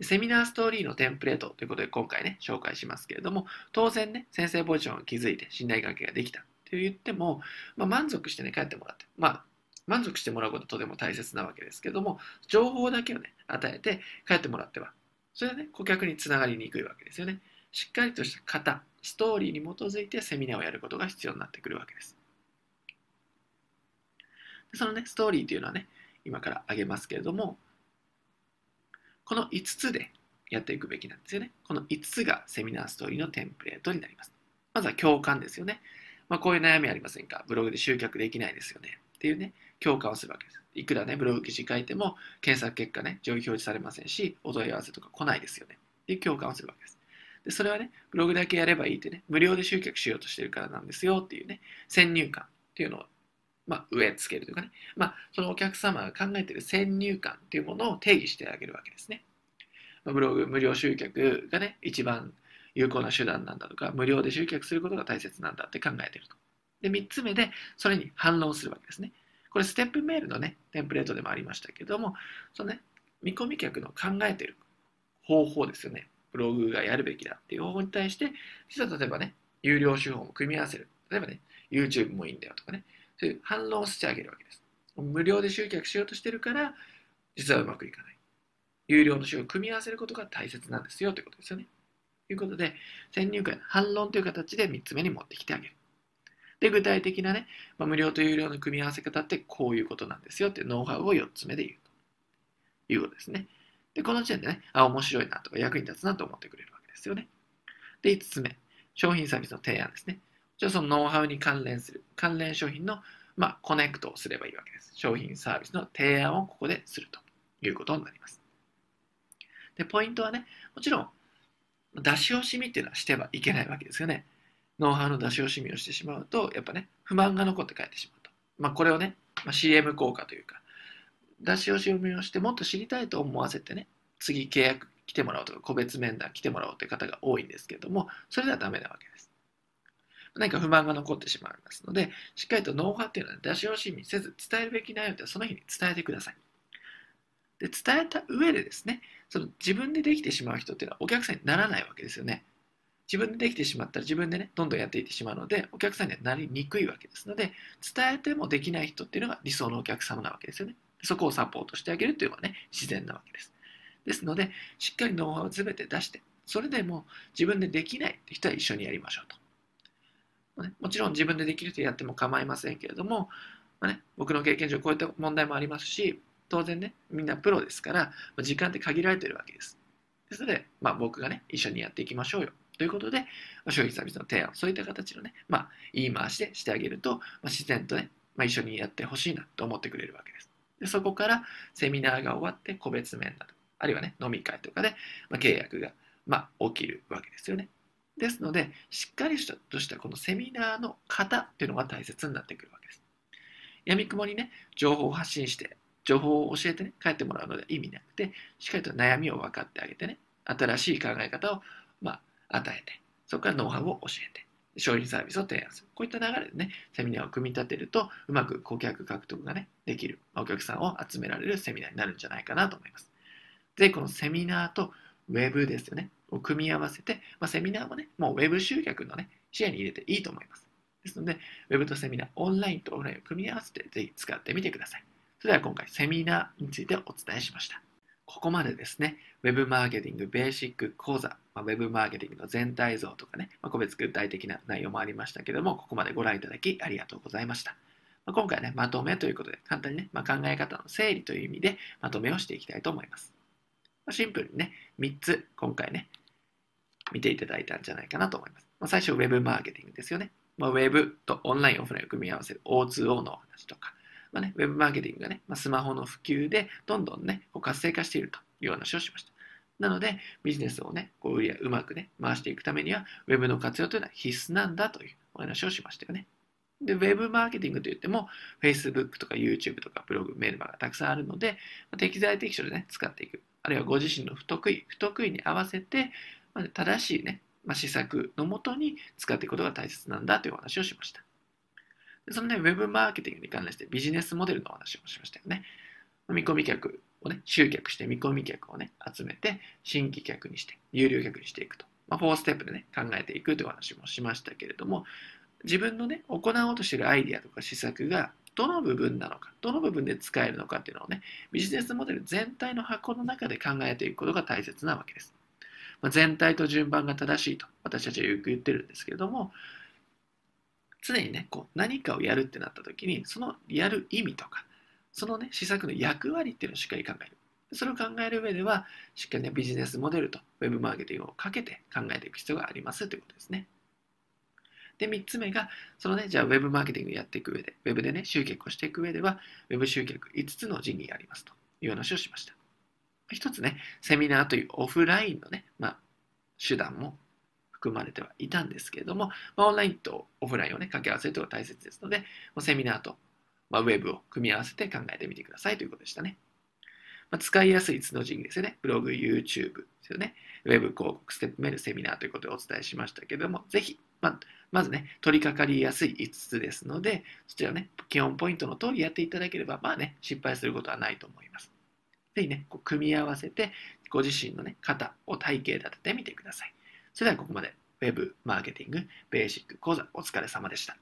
セミナーストーリーのテンプレートということで今回ね、紹介しますけれども、当然ね、先生ポジションを築いて信頼関係ができたと言っても、まあ、満足してね、帰ってもらって、まあ、満足してもらうことはとても大切なわけですけども、情報だけをね、与えて帰ってもらっては、それはね、顧客につながりにくいわけですよね。しっかりとした型ストーリーに基づいてセミナーをやることが必要になってくるわけですでそのねストーリーというのはね今から挙げますけれどもこの5つでやっていくべきなんですよねこの5つがセミナーストーリーのテンプレートになりますまずは共感ですよね、まあ、こういう悩みありませんかブログで集客できないですよねっていうね共感をするわけですいくらねブログ記事書いても検索結果ね上位表示されませんしお問い合わせとか来ないですよねっていう共感をするわけですで、それはね、ブログだけやればいいってね、無料で集客しようとしてるからなんですよっていうね、先入観っていうのを、まあ、植え付けるというかね、まあ、そのお客様が考えてる先入観っていうものを定義してあげるわけですね。まあ、ブログ、無料集客がね、一番有効な手段なんだとか、無料で集客することが大切なんだって考えてると。で、3つ目で、それに反論するわけですね。これ、ステップメールのね、テンプレートでもありましたけども、そのね、見込み客の考えてる方法ですよね。ブログがやるべきだっていう方法に対して、実は例えばね、有料手法も組み合わせる。例えばね、YouTube もいいんだよとかね、そういう反論をしてあげるわけです。無料で集客しようとしてるから、実はうまくいかない。有料の手法を組み合わせることが大切なんですよということですよね。ということで、先入観、反論という形で3つ目に持ってきてあげる。で、具体的なね、まあ、無料と有料の組み合わせ方ってこういうことなんですよってノウハウを4つ目で言うということですね。で、この時点でね、あ、面白いなとか役に立つなと思ってくれるわけですよね。で、5つ目、商品サービスの提案ですね。じゃあそのノウハウに関連する、関連商品の、まあ、コネクトをすればいいわけです。商品サービスの提案をここでするということになります。で、ポイントはね、もちろん、出し惜しみっていうのはしてはいけないわけですよね。ノウハウの出し惜しみをしてしまうと、やっぱね、不満が残って帰ってしまうと。まあ、これをね、まあ、CM 効果というか、出し惜しみをしてもっと知りたいと思わせてね次契約来てもらおうとか個別面談来てもらおうという方が多いんですけどもそれではダメなわけです何か不満が残ってしまいますのでしっかりと脳波っていうのは出し惜しみせず伝えるべき内容ってその日に伝えてくださいで伝えた上でですねその自分でできてしまう人っていうのはお客さんにならないわけですよね自分でできてしまったら自分でねどんどんやっていってしまうのでお客さんにはなりにくいわけですので伝えてもできない人っていうのが理想のお客様なわけですよねそこをサポートしてあげるというのがね、自然なわけです。ですので、しっかりノウハウを全て出して、それでも自分でできないって人は一緒にやりましょうと。まね、もちろん自分でできるとやっても構いませんけれども、まあね、僕の経験上こういった問題もありますし、当然ね、みんなプロですから、ま時間って限られてるわけです。ですので、まあ、僕がね、一緒にやっていきましょうよということで、消費サービスの提案、そういった形のね、まあ、言い回しでしてあげると、まあ、自然とね、まあ、一緒にやってほしいなと思ってくれるわけです。でそこからセミナーが終わって個別面談とあるいはね飲み会とかで、まあ、契約が、まあ、起きるわけですよね。ですのでしっかりしたとしたこのセミナーの型っていうのが大切になってくるわけです。やみくもにね情報を発信して情報を教えてね帰ってもらうので意味なくてしっかりと悩みを分かってあげてね新しい考え方を、まあ、与えてそこからノウハウを教えて商品サービスを提案する。こういった流れでね、セミナーを組み立てると、うまく顧客獲得がね、できる、お客さんを集められるセミナーになるんじゃないかなと思います。で、このセミナーとウェブですよね、を組み合わせて、まあ、セミナーもね、もうウェブ集客のね、視野に入れていいと思います。ですので、ウェブとセミナー、オンラインとオフラインを組み合わせて、ぜひ使ってみてください。それでは今回、セミナーについてお伝えしました。ここまでですね、Web マーケティングベーシック講座、まあ、Web マーケティングの全体像とかね、まあ、個別具体的な内容もありましたけども、ここまでご覧いただきありがとうございました。まあ、今回ね、まとめということで、簡単にね、ま考え方の整理という意味でまとめをしていきたいと思います。まシンプルにね、3つ今回ね、見ていただいたんじゃないかなと思います。ま最初、Web マーケティングですよね。まあ、Web とオンライン、オフラインを組み合わせる O2O のお話とか、まあね、ウェブマーケティングがね、まあ、スマホの普及でどんどんね、こう活性化しているという話をしました。なので、ビジネスをね、こううまくね、回していくためには、ウェブの活用というのは必須なんだというお話をしましたよね。で、ウェブマーケティングといっても、Facebook とか YouTube とかブログ、メールマガがたくさんあるので、まあ、適材適所でね、使っていく。あるいはご自身の不得意、不得意に合わせて、まあ、正しいね、まあ、施策のもとに使っていくことが大切なんだというお話をしました。そのね、ウェブマーケティングに関連してビジネスモデルの話もしましたよね。見込み客をね、集客して見込み客をね、集めて、新規客にして、有料客にしていくと。まあ、4ステップでね、考えていくという話もしましたけれども、自分のね、行おうとしているアイディアとか施策が、どの部分なのか、どの部分で使えるのかっていうのをね、ビジネスモデル全体の箱の中で考えていくことが大切なわけです。まあ、全体と順番が正しいと、私たちはよく言ってるんですけれども、常にね、こう何かをやるってなった時に、そのやる意味とか、そのね、施策の役割っていうのをしっかり考える。それを考える上では、しっかりね、ビジネスモデルと Web マーケティングをかけて考えていく必要がありますということですね。で、3つ目が、そのね、じゃあ Web マーケティングやっていく上で、Web でね、集客をしていく上では、Web 集客5つの神器がありますという話をしました。1つね、セミナーというオフラインのね、まあ、手段も含まれてはいたんですけれども、まあ、オンラインとオフラインをね、掛け合わせるというのが大切ですので、セミナーと、まあ、ウェブを組み合わせて考えてみてくださいということでしたね。まあ、使いやすいツの神ですよね。ブログ、YouTube ですよね。ウェブ広告、ステップメール、セミナーということでお伝えしましたけれども、ぜひ、まあ、まずね、取り掛かりやすい5つですので、そちらね、基本ポイントの通りやっていただければ、まあね、失敗することはないと思います。ぜひね、こう組み合わせて、ご自身のね、型を体系立ててみてください。それではここまで Web マーケティングベーシック講座お疲れ様でした。